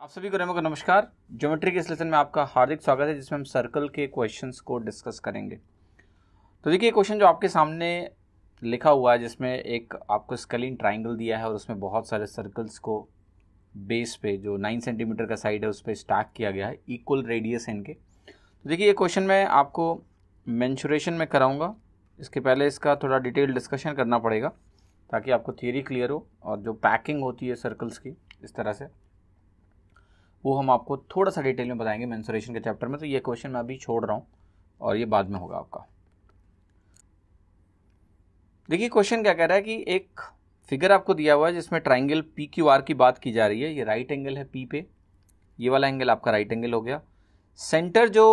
आप सभी को रेमो का नमस्कार ज्योमेट्री के इस लेसन में आपका हार्दिक स्वागत है जिसमें हम सर्कल के क्वेश्चंस को डिस्कस करेंगे तो देखिए क्वेश्चन जो आपके सामने लिखा हुआ है जिसमें एक आपको स्कलिन ट्राइंगल दिया है और उसमें बहुत सारे सर्कल्स को बेस पे जो नाइन सेंटीमीटर का साइड है उस पर स्टैक किया गया है इक्वल रेडियस है इनके तो देखिए ये क्वेश्चन मैं आपको मैंशुरेशन में कराऊँगा इसके पहले इसका थोड़ा डिटेल डिस्कशन करना पड़ेगा ताकि आपको थियरी क्लियर हो और जो पैकिंग होती है सर्कल्स की इस तरह से वो हम आपको थोड़ा सा डिटेल में बताएंगे मैंसुरेशन के चैप्टर में तो ये क्वेश्चन मैं अभी छोड़ रहा हूँ और ये बाद में होगा आपका देखिए क्वेश्चन क्या कह रहा है कि एक फिगर आपको दिया हुआ है जिसमें ट्राइंगल पी क्यू आर की बात की जा रही है ये राइट एंगल है पी पे ये वाला एंगल आपका राइट एंगल हो गया सेंटर जो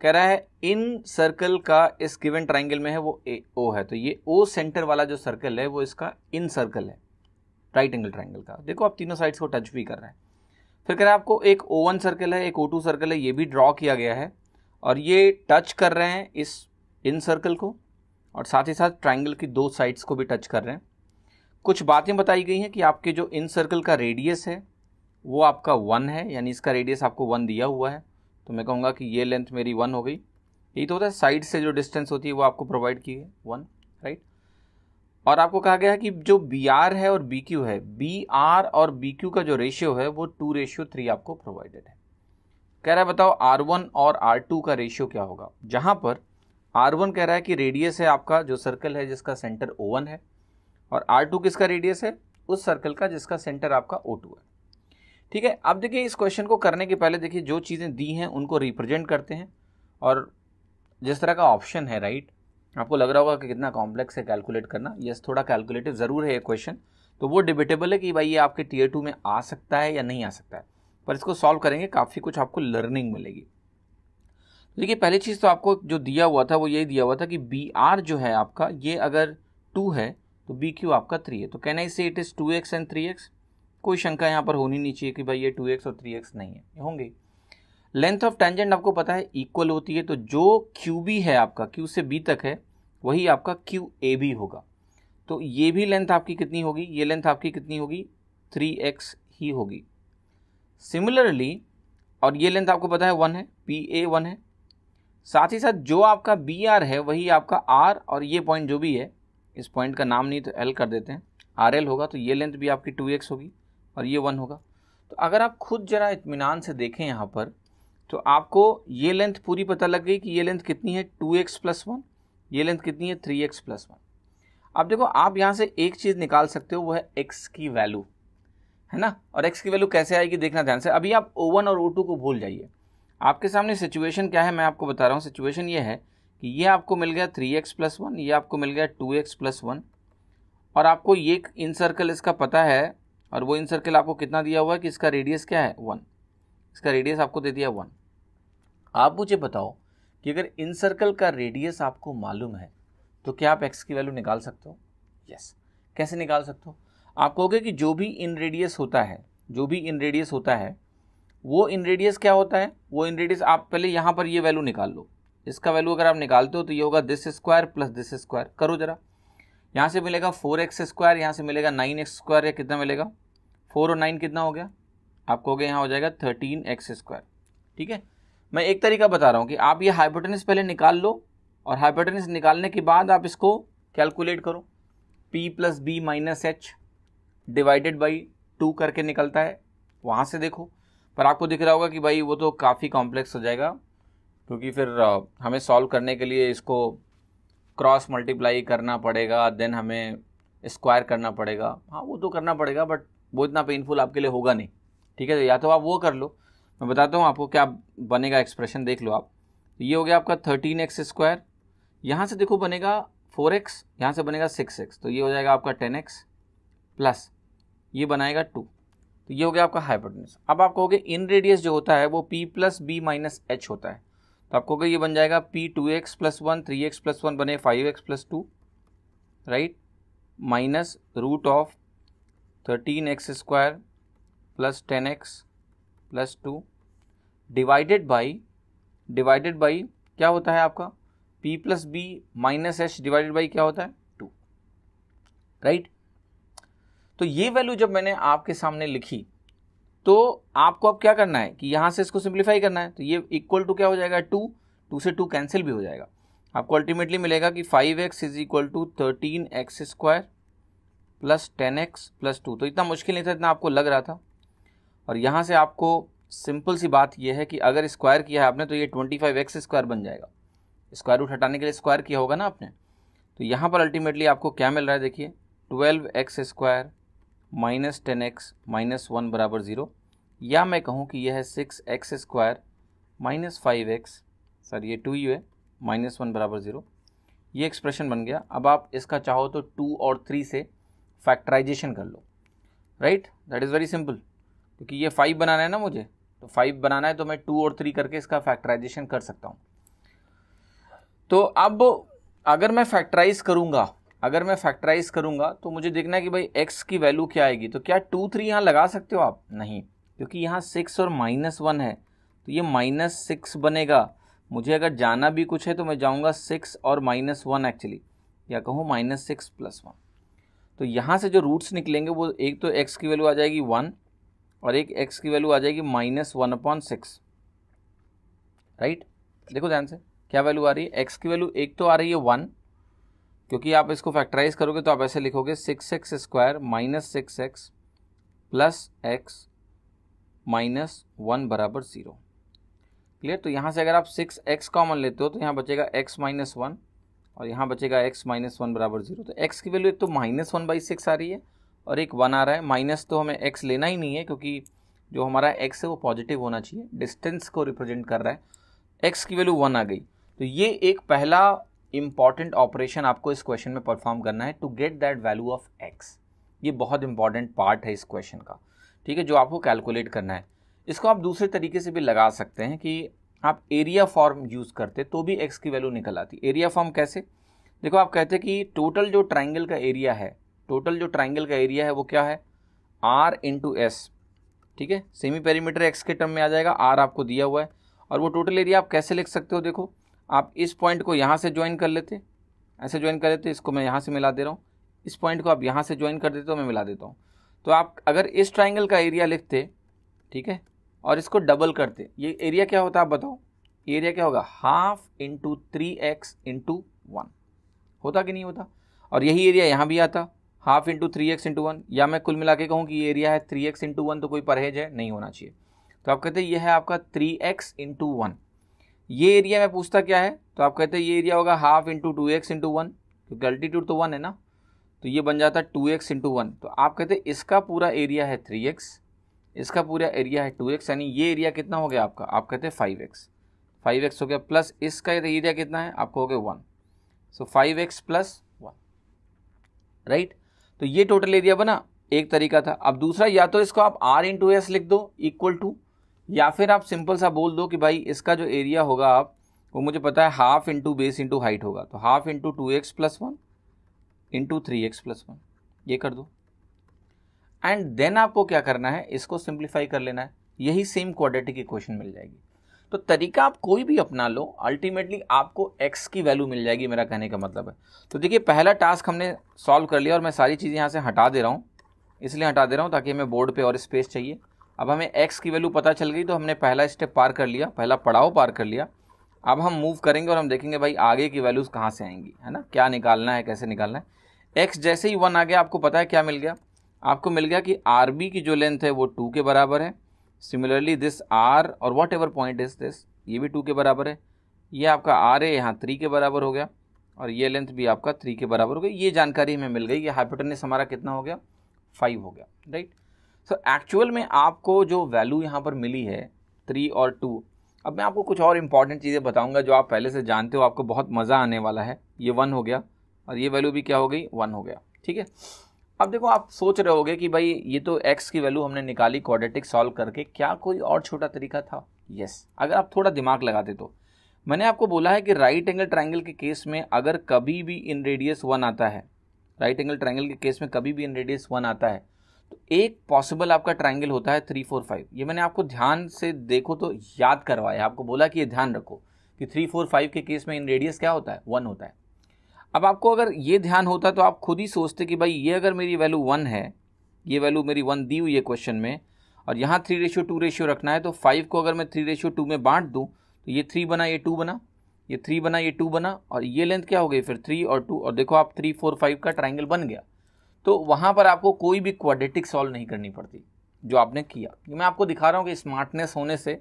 कह रहा है इन सर्कल का इस गिवन ट्राइंगल में है वो ए ओ है तो ये ओ सेंटर वाला जो सर्कल है वो इसका इन सर्कल है राइट एंगल ट्राइंगल का देखो आप तीनों साइड्स को टच भी कर रहे हैं फिर कह रहे हैं आपको एक ओ वन सर्कल है एक ओ टू सर्कल है ये भी ड्रॉ किया गया है और ये टच कर रहे हैं इस इन सर्कल को और साथ ही साथ ट्राइंगल की दो साइड्स को भी टच कर रहे हैं कुछ बातें बताई गई हैं कि आपके जो इन सर्कल का रेडियस है वो आपका वन है यानी इसका रेडियस आपको वन दिया हुआ है तो मैं कहूँगा कि ये लेंथ मेरी वन हो गई यही तो होता है साइड से जो डिस्टेंस होती है वो आपको प्रोवाइड की है वन राइट और आपको कहा गया है कि जो बी आर है और बी क्यू है बी आर और बी क्यू का जो रेशियो है वो टू रेशियो थ्री आपको प्रोवाइडेड है कह रहा है बताओ आर वन और आर टू का रेशियो क्या होगा जहाँ पर आर वन कह रहा है कि रेडियस है आपका जो सर्कल है जिसका सेंटर ओ वन है और आर टू किसका रेडियस है उस सर्कल का जिसका सेंटर आपका ओ टू है ठीक है अब देखिए इस क्वेश्चन को करने के पहले देखिए जो चीज़ें दी हैं उनको रिप्रेजेंट करते हैं और जिस तरह का ऑप्शन है राइट आपको लग रहा होगा कि कितना कॉम्प्लेक्स है कैलकुलेट करना यस थोड़ा कैलकुलेटिव ज़रूर है ये क्वेश्चन तो वो डिबेटेबल है कि भाई ये आपके टीयर टू में आ सकता है या नहीं आ सकता है पर इसको सॉल्व करेंगे काफ़ी कुछ आपको लर्निंग मिलेगी देखिए पहली चीज़ तो आपको जो दिया हुआ था वो यही दिया हुआ था कि बी आर जो है आपका ये अगर टू है तो बी क्यू आपका थ्री है तो कहना इससे it is two x and three x कोई शंका यहाँ पर होनी नहीं चाहिए कि भाई ये टू एक्स और थ्री एक्स नहीं है होंगे लेंथ ऑफ टेंजेंट आपको पता है इक्वल होती है तो जो क्यू बी है आपका क्यू से बी तक है वही आपका क्यू ए भी होगा तो ये भी लेंथ आपकी कितनी होगी ये लेंथ आपकी कितनी होगी थ्री एक्स ही होगी सिमिलरली और ये लेंथ आपको पता है वन है पी ए वन है साथ ही साथ जो आपका बी आर है वही आपका आर और ये पॉइंट जो भी है इस पॉइंट का नाम नहीं तो एल कर देते हैं आर एल होगा तो ये लेंथ भी आपकी टू एक्स होगी और ये वन होगा तो अगर आप खुद ज़रा इतमान से देखें यहाँ पर तो आपको ये लेंथ पूरी पता लग गई कि ये लेंथ कितनी है टू एक्स प्लस वन ये लेंथ कितनी है थ्री एक्स प्लस वन अब देखो आप यहाँ से एक चीज़ निकाल सकते हो वो है एक्स की वैल्यू है ना और एक्स की वैल्यू कैसे आएगी देखना ध्यान से अभी आप ओ वन और ओ टू को भूल जाइए आपके सामने सिचुएशन क्या है मैं आपको बता रहा हूँ सिचुएशन ये है कि ये आपको मिल गया थ्री एक्स प्लस वन ये आपको मिल गया टू एक्स प्लस वन और आपको ये इन सर्कल इसका पता है और वो इन सर्कल आपको कितना दिया हुआ है कि इसका रेडियस क्या है वन इसका रेडियस आपको दे दिया वन आप मुझे बताओ कि अगर इन सर्कल का रेडियस आपको मालूम है तो क्या आप एक्स की वैल्यू निकाल सकते हो यस yes. कैसे निकाल सकते हो आप कहोगे कि जो भी इन रेडियस होता है जो भी इन रेडियस होता है वो इन रेडियस क्या होता है वो इन रेडियस आप पहले यहाँ पर ये वैल्यू निकाल लो इसका वैल्यू अगर आप निकालते हो तो ये होगा this square plus this square करो जरा यहाँ से मिलेगा फोर एक्स स्क्वायर यहाँ से मिलेगा नाइन एक्स स्क्वायर या कितना मिलेगा फोर और नाइन कितना हो गया आप कहोगे यहाँ हो जाएगा थर्टीन एक्स स्क्वायर ठीक है मैं एक तरीका बता रहा हूँ कि आप ये हाइपोटेनिस पहले निकाल लो और हाइपोटेनिस निकालने के बाद आप इसको कैलकुलेट करो p plus B minus H divided by two करके निकलता है वहाँ से देखो पर आपको दिख रहा होगा कि भाई वो तो काफ़ी कॉम्प्लेक्स हो जाएगा क्योंकि फिर हमें सॉल्व करने के लिए इसको क्रॉस मल्टीप्लाई करना पड़ेगा देन हमें स्क्वायर करना पड़ेगा हाँ वो तो करना पड़ेगा बट वो इतना पेनफुल आपके लिए होगा नहीं ठीक है तो या तो आप वो कर लो मैं बताता हूँ आपको क्या बनेगा एक्सप्रेशन देख लो आप तो ये हो गया आपका थर्टीन एक्स स्क्वायर यहाँ से देखो बनेगा फोर एक्स यहाँ से बनेगा सिक्स एक्स तो ये हो जाएगा आपका टेन एक्स प्लस ये बनाएगा टू तो ये हो गया आपका हाइपोटेन्यूस अब आप कहोगे इन रेडियस जो होता है वो P plus B minus H होता है तो आप कहोगे ये बन जाएगा P two x plus one three x plus one बने five x plus two right minus root of thirteen x square plus ten x plus two divided by divided by क्या होता है आपका p plus B minus H divided by क्या होता है to right right? तो ये वैल्यू जब मैंने आपके सामने लिखी तो आपको अब क्या करना है कि यहां से इसको सिंप्लीफाई करना है तो ये इक्वल टू क्या हो जाएगा टू टू से टू कैंसिल भी हो जाएगा आपको अल्टीमेटली मिलेगा कि five x is equal to thirteen x square plus ten x plus two तो इतना मुश्किल नहीं था इतना आपको लग रहा था और यहाँ से आपको सिंपल सी बात यह है कि अगर स्क्वायर किया है आपने तो ये ट्वेंटी फाइव एक्स स्क्वायर बन जाएगा स्क्वायर रूट हटाने के लिए स्क्वायर किया होगा ना आपने तो यहाँ पर अल्टीमेटली आपको क्या मिल रहा है देखिए twelve x square minus ten x minus one बराबर ज़ीरो या मैं कहूँ कि यह है six x square minus five x sir ये टू यू है माइनस वन बराबर ज़ीरो ये एक्सप्रेशन बन गया अब आप इसका चाहो तो टू और थ्री से फैक्टराइजेशन कर लो right that is very simple क्योंकि ये फाइव बनाना है ना मुझे तो फाइव बनाना है तो मैं टू और थ्री करके इसका फैक्टराइजेशन कर सकता हूँ तो अब अगर मैं फैक्टराइज करूँगा अगर मैं फैक्टराइज करूँगा तो मुझे देखना है कि भाई एक्स की वैल्यू क्या आएगी तो क्या टू थ्री यहाँ लगा सकते हो आप नहीं क्योंकि यहाँ सिक्स और माइनस वन है तो ये माइनस सिक्स बनेगा मुझे अगर जाना भी कुछ है तो मैं जाऊँगा सिक्स और माइनस वन एक्चुअली या कहूँ माइनस सिक्स प्लस वन तो यहाँ से जो रूट्स निकलेंगे वो एक तो एक्स की वैल्यू आ जाएगी वन और एक एक्स की वैल्यू आ जाएगी minus one upon six right देखो ध्यान से क्या वैल्यू आ रही है एक्स की वैल्यू एक तो आ रही है वन क्योंकि आप इसको फैक्टराइज करोगे तो आप ऐसे लिखोगे six x square minus six x plus x minus one बराबर ज़ीरो क्लियर तो यहाँ से अगर आप सिक्स एक्स कॉमन लेते हो तो यहाँ बचेगा एक्स माइनस वन और यहाँ बचेगा एक्स माइनस वन बराबर जीरो तो एक्स की वैल्यू एक तो माइनस वन बाई सिक्स आ रही है और एक वन आ रहा है माइनस तो हमें एक्स लेना ही नहीं है क्योंकि जो हमारा एक्स है वो पॉजिटिव होना चाहिए डिस्टेंस को रिप्रेजेंट कर रहा है एक्स की वैल्यू वन आ गई तो ये एक पहला इंपॉर्टेंट ऑपरेशन आपको इस क्वेश्चन में परफॉर्म करना है to get that value of x ये बहुत इंपॉर्टेंट पार्ट है इस क्वेश्चन का ठीक है जो आपको कैलकुलेट करना है इसको आप दूसरे तरीके से भी लगा सकते हैं कि आप एरिया फॉर्म यूज़ करते तो भी एक्स की वैल्यू निकल आती एरिया फॉर्म कैसे देखो आप कहते हैं कि टोटल जो ट्राइंगल का एरिया है टोटल जो ट्राइंगल का एरिया है वो क्या है आर इंटू एस ठीक है सेमी पेरीमीटर एक्स के टर्म में आ जाएगा आर आपको दिया हुआ है और वो टोटल एरिया आप कैसे लिख सकते हो देखो आप इस पॉइंट को यहाँ से ज्वाइन कर लेते ऐसे ज्वाइन कर लेते इसको मैं यहाँ से मिला दे रहा हूँ इस पॉइंट को आप यहाँ से ज्वाइन कर देते हो मैं मिला देता हूँ तो आप अगर इस ट्राइंगल का एरिया लिखते ठीक है और इसको डबल करते ये एरिया क्या होता है आप बताओ एरिया क्या होगा half into three x into one होता कि नहीं होता और यही एरिया यहाँ भी आता half into three x into one या मैं कुल मिला के कहूँ कि ये एरिया है थ्री एक्स इंटू वन तो कोई परहेज है नहीं होना चाहिए तो आप कहते हैं ये है आपका थ्री एक्स इंटू वन ये एरिया में पूछता क्या है तो आप कहते हैं ये एरिया होगा half into two x into one क्योंकि अल्टीट्यूड तो वन है ना तो ये बन जाता है टू एक्स इंटू वन तो आप कहते हैं इसका पूरा एरिया है थ्री एक्स इसका पूरा एरिया है टू एक्स यानी ये एरिया कितना हो गया आपका आप कहते हैं फाइव एक्स फाइव एक्स हो गया प्लस इसका एरिया कितना है आपको हो गया one so five x plus one right तो ये टोटल एरिया बना एक तरीका था अब दूसरा या तो इसको आप आर इंटू एस लिख दो इक्वल टू या फिर आप सिंपल सा बोल दो कि भाई इसका जो एरिया होगा आप वो मुझे पता है half into base into height होगा तो half into two x plus one into three x plus one ये कर दो एंड देन आपको क्या करना है इसको सिंप्लीफाई कर लेना है यही सेम क्वाड्रेटिक इक्वेशन मिल जाएगी तो तरीका आप कोई भी अपना लो अल्टीमेटली आपको एक्स की वैल्यू मिल जाएगी मेरा कहने का मतलब है तो देखिए पहला टास्क हमने सॉल्व कर लिया और मैं सारी चीज़ें यहाँ से हटा दे रहा हूँ इसलिए हटा दे रहा हूँ ताकि हमें बोर्ड पर और स्पेस चाहिए अब हमें एक्स की वैल्यू पता चल गई तो हमने पहला स्टेप पार कर लिया पहला पड़ाव पार कर लिया अब हम मूव करेंगे और हम देखेंगे भाई आगे की वैल्यूज़ कहाँ से आएंगी है ना क्या निकालना है कैसे निकालना है एक्स जैसे ही वन आ गया आपको पता है क्या मिल गया आपको मिल गया कि आर की जो लेंथ है वो टू के बराबर है सिमिलरली दिस आर और whatever point is this ये भी टू के बराबर है ये आपका आर है यहाँ थ्री के बराबर हो गया और ये लेंथ भी आपका थ्री के बराबर हो गया ये जानकारी हमें मिल गई ये हाइपोटनिस हमारा कितना हो गया फाइव हो गया राइट सो एक्चुअल में आपको जो वैल्यू यहाँ पर मिली है थ्री और टू अब मैं आपको कुछ और इम्पॉर्टेंट चीज़ें बताऊंगा जो आप पहले से जानते हो आपको बहुत मज़ा आने वाला है ये वन हो गया और ये वैल्यू भी क्या हो गई वन हो गया ठीक है अब देखो आप सोच रहे होगे कि भाई ये तो एक्स की वैल्यू हमने निकाली क्वाड्रेटिक सॉल्व करके क्या कोई और छोटा तरीका था यस अगर आप थोड़ा दिमाग लगाते तो मैंने आपको बोला है कि राइट एंगल ट्राइंगल के केस में अगर कभी भी इन रेडियस वन आता है राइट एंगल ट्राइंगल के केस में कभी भी इन रेडियस वन आता है तो एक पॉसिबल आपका ट्राइंगल होता है थ्री फोर फाइव ये मैंने आपको ध्यान से देखो तो याद करवाया आपको बोला कि ये ध्यान रखो कि थ्री फोर फाइव के केस में इन रेडियस क्या होता है वन होता है अब आपको अगर ये ध्यान होता तो आप खुद ही सोचते कि भाई ये अगर मेरी वैल्यू वन है ये वैल्यू मेरी वन दी हुई है क्वेश्चन में और यहाँ थ्री रेशियो टू रेशियो रखना है तो फाइव को अगर मैं थ्री रेशियो टू में बांट दूँ तो ये थ्री बना ये टू बना ये थ्री बना ये टू बना और ये लेंथ क्या हो गई फिर थ्री और टू और देखो आप थ्री फोर फाइव का ट्राइंगल बन गया तो वहाँ पर आपको कोई भी क्वाड्रेटिक सॉल्व नहीं करनी पड़ती जो आपने किया मैं आपको दिखा रहा हूँ कि स्मार्टनेस होने से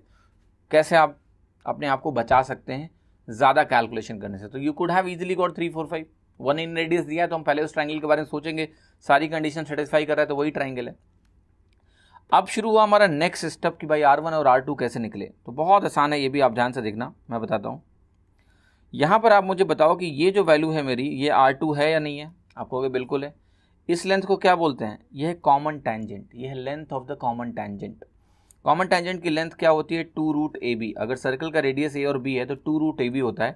कैसे आप अपने आप को बचा सकते हैं ज़्यादा कैलकुलेशन करने से तो you could have easily got three four five one inradius दिया है तो हम पहले उस ट्राइंगल के बारे में सोचेंगे सारी कंडीशन सेटिस्फाई कर रहा है तो वही ट्राइंगल है अब शुरू हुआ हमारा नेक्स्ट स्टेप कि भाई आर वन और आर टू कैसे निकले तो बहुत आसान है ये भी आप ध्यान से देखना मैं बताता हूँ यहाँ पर आप मुझे बताओ कि ये जो वैल्यू है मेरी ये आर टू है या नहीं है आप कहोगे बिल्कुल है इस लेंथ को क्या बोलते हैं यह कॉमन टैंजेंट यह length of the common tangent common tangent की लेंथ क्या होती है टू रूट ए बी अगर सर्कल का रेडियस ए और बी है तो टू रूट ए बी होता है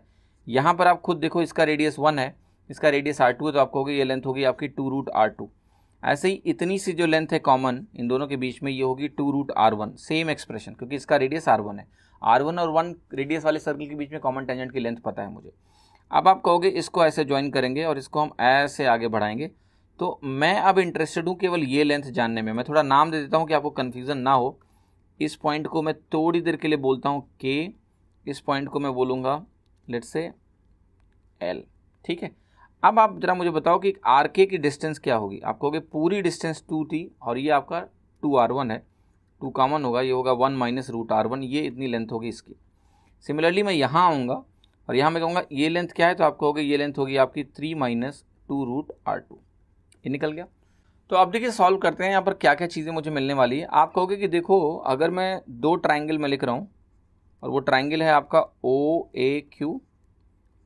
यहाँ पर आप खुद देखो इसका रेडियस वन है इसका रेडियस आर टू है तो आप कहोगे ये लेंथ होगी आपकी टू रूट आर टू ऐसे ही इतनी सी जो लेंथ है कॉमन इन दोनों के बीच में ये होगी two root R one same expression क्योंकि इसका रेडियस आर वन है आर वन और वन रेडियस वाले सर्कल के बीच में कॉमन टेंजेंट की लेंथ पता है मुझे अब आप कहोगे इसको ऐसे ज्वाइन करेंगे और इसको हम ऐसे आगे बढ़ाएंगे तो मैं अब इंटरेस्टेड हूँ केवल ये लेंथ जानने में मैं थोड़ा नाम दे देता हूँ कि आपको कन्फ्यूज़न ना हो इस पॉइंट को मैं थोड़ी देर के लिए बोलता हूँ के इस पॉइंट को मैं बोलूँगा लेट से एल ठीक है अब आप जरा मुझे बताओ कि आर के की डिस्टेंस क्या होगी आप कहोगे पूरी डिस्टेंस टू थी और ये आपका टू आर वन है टू कॉमन होगा ये होगा one minus root R one ये इतनी लेंथ होगी इसकी सिमिलरली मैं यहाँ आऊँगा और यहाँ मैं कहूँगा ये लेंथ क्या है तो आप कहोगे ये लेंथ होगी आपकी three minus two root R two ये निकल गया तो आप देखिए सॉल्व करते हैं यहाँ पर क्या क्या चीज़ें मुझे मिलने वाली है आप कहोगे कि देखो अगर मैं दो ट्राइंगल में लिख रहा हूँ और वो ट्राइंगल है आपका ओ ए क्यू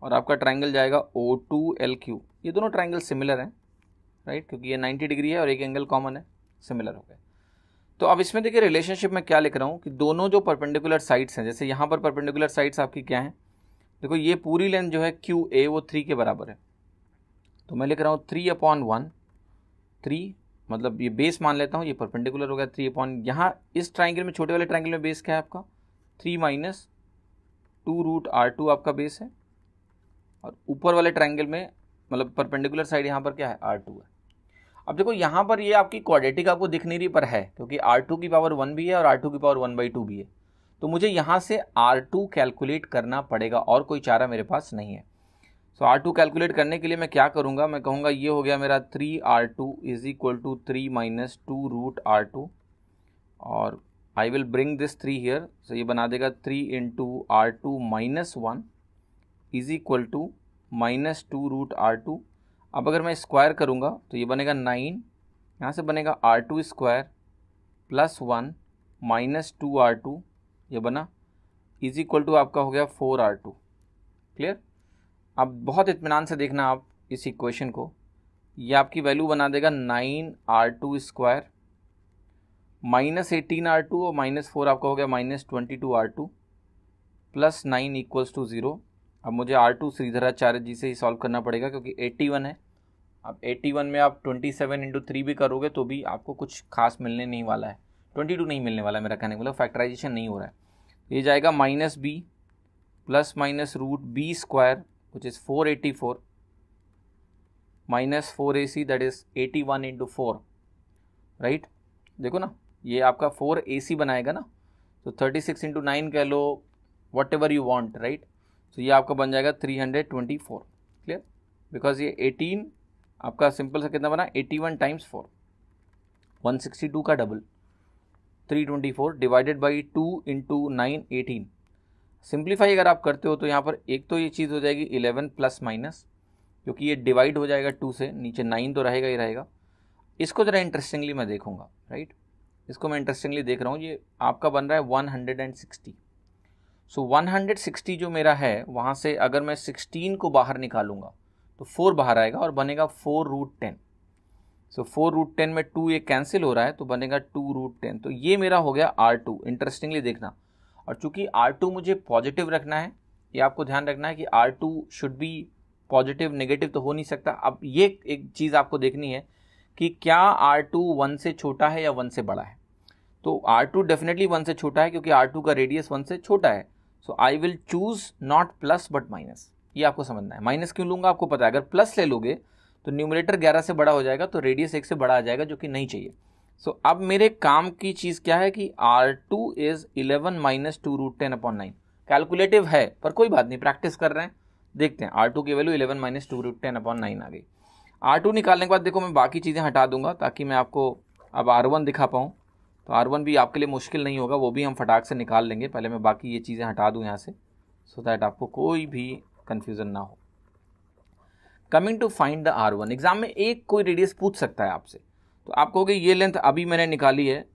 और आपका ट्राइंगल जाएगा ओ टू एल क्यू ये दोनों ट्राइंगल सिमिलर हैं राइट क्योंकि ये 90 डिग्री है और एक एंगल कॉमन है सिमिलर हो गए तो अब इसमें देखिए रिलेशनशिप में क्या लिख रहा हूँ कि दोनों जो परपेंडिकुलर साइड्स हैं जैसे यहाँ पर परपेंडिकुलर साइड्स आपकी क्या हैं देखो ये पूरी लेंथ जो है क्यू ए वो थ्री के बराबर है तो मैं लिख रहा हूँ थ्री अपॉन वन थ्री मतलब ये बेस मान लेता हूँ ये परपेंडिकुलर हो गया थ्री अपॉन यहाँ इस ट्राइंगल में छोटे वाले ट्राइंगल में बेस क्या है आपका three minus two root R two आपका बेस है और ऊपर वाले ट्राइंगल में मतलब परपेंडिकुलर साइड यहाँ पर क्या है आर टू है अब देखो यहाँ पर ये आपकी क्वाड्रेटिक आपको दिख नहीं रही पर है क्योंकि आर टू की पावर वन भी है और आर टू की पावर वन बाई टू भी है तो मुझे यहाँ से आर टू कैलकुलेट करना पड़ेगा और कोई चारा मेरे पास नहीं है सो आर टू कैलकुलेट करने के लिए मैं क्या करूँगा मैं कहूँगा ये हो गया मेरा three R two is equal to three minus two root R two और I will bring this three here so ये बना देगा three into R two minus one is equal to minus two root R two अब अगर मैं square करूँगा तो ये बनेगा नाइन यहाँ से बनेगा R two square plus one minus two R two ये बना इज इक्वल टू आपका हो गया फोर आर टू क्लियर अब बहुत इतमान से देखना आप इस इक्वेशन को ये आपकी वैल्यू बना देगा nine R two square minus eighteen R two और माइनस फोर आपका हो गया minus twenty two R two plus nine equals to zero अब मुझे आर टू श्रीधराचार्य जी से ही सॉल्व करना पड़ेगा क्योंकि एट्टी वन है अब एट्टी वन में आप ट्वेंटी सेवन इंटू थ्री भी करोगे तो भी आपको कुछ खास मिलने नहीं वाला है ट्वेंटी टू नहीं मिलने वाला है मेरा कहने का मतलब फैक्टराइजेशन नहीं हो रहा है ये जाएगा minus B plus minus root B square which is 484 minus four A C that is eighty one into four right देखो ना ये आपका फोर ए सी बनाएगा ना तो थर्टी सिक्स इंटू नाइन कह लो whatever you want right तो ये आपका बन जाएगा three hundred twenty four clear because ये एटीन आपका सिंपल सा कितना बना eighty one times four one sixty two का double three twenty four divided by two into nine eighteen simplify अगर आप करते हो तो यहाँ पर एक तो ये चीज़ हो जाएगी इलेवन प्लस माइनस क्योंकि ये डिवाइड हो जाएगा टू से नीचे नाइन तो रहेगा ही रहेगा इसको ज़रा इंटरेस्टिंगली मैं देखूँगा राइट इसको मैं इंटरेस्टिंगली देख रहा हूँ ये आपका बन रहा है one hundred and sixty so one hundred sixty जो मेरा है वहाँ से अगर मैं सिक्सटीन को बाहर निकालूंगा तो फोर बाहर आएगा और बनेगा four root ten so four root ten में टू ये कैंसिल हो रहा है तो बनेगा टू रूट टेन तो ये मेरा हो गया आर टू इंटरेस्टिंगली देखना और चूंकि R2 मुझे पॉजिटिव रखना है ये आपको ध्यान रखना है कि R2 should be positive negative तो हो नहीं सकता अब ये एक चीज़ आपको देखनी है कि क्या R2 वन से छोटा है या वन से बड़ा है तो R2 डेफिनेटली वन से छोटा है क्योंकि R2 का रेडियस वन से छोटा है so I will choose not plus but minus ये आपको समझना है माइनस क्यों लूंगा आपको पता है अगर प्लस ले लोगे तो न्यूमिनेटर 11 से बड़ा हो जाएगा तो रेडियस एक से बड़ा आ जाएगा जो कि नहीं चाहिए सो so, अब मेरे काम की चीज़ क्या है कि R two is eleven minus two root ten upon nine calculative है पर कोई बात नहीं प्रैक्टिस कर रहे हैं देखते हैं आर टू की value eleven minus two root ten upon nine आ गई आर टू निकालने के बाद देखो मैं बाकी चीज़ें हटा दूंगा ताकि मैं आपको अब आर वन दिखा पाऊँ तो आर वन भी आपके लिए मुश्किल नहीं होगा वो भी हम फटाक से निकाल लेंगे पहले मैं बाकी ये चीज़ें हटा दूँ यहाँ से सो so दैट आपको कोई भी कन्फ्यूज़न ना हो coming to find the R one exam में एक कोई रेडियस पूछ सकता है आपसे तो आप कहोगे ये लेंथ अभी मैंने निकाली है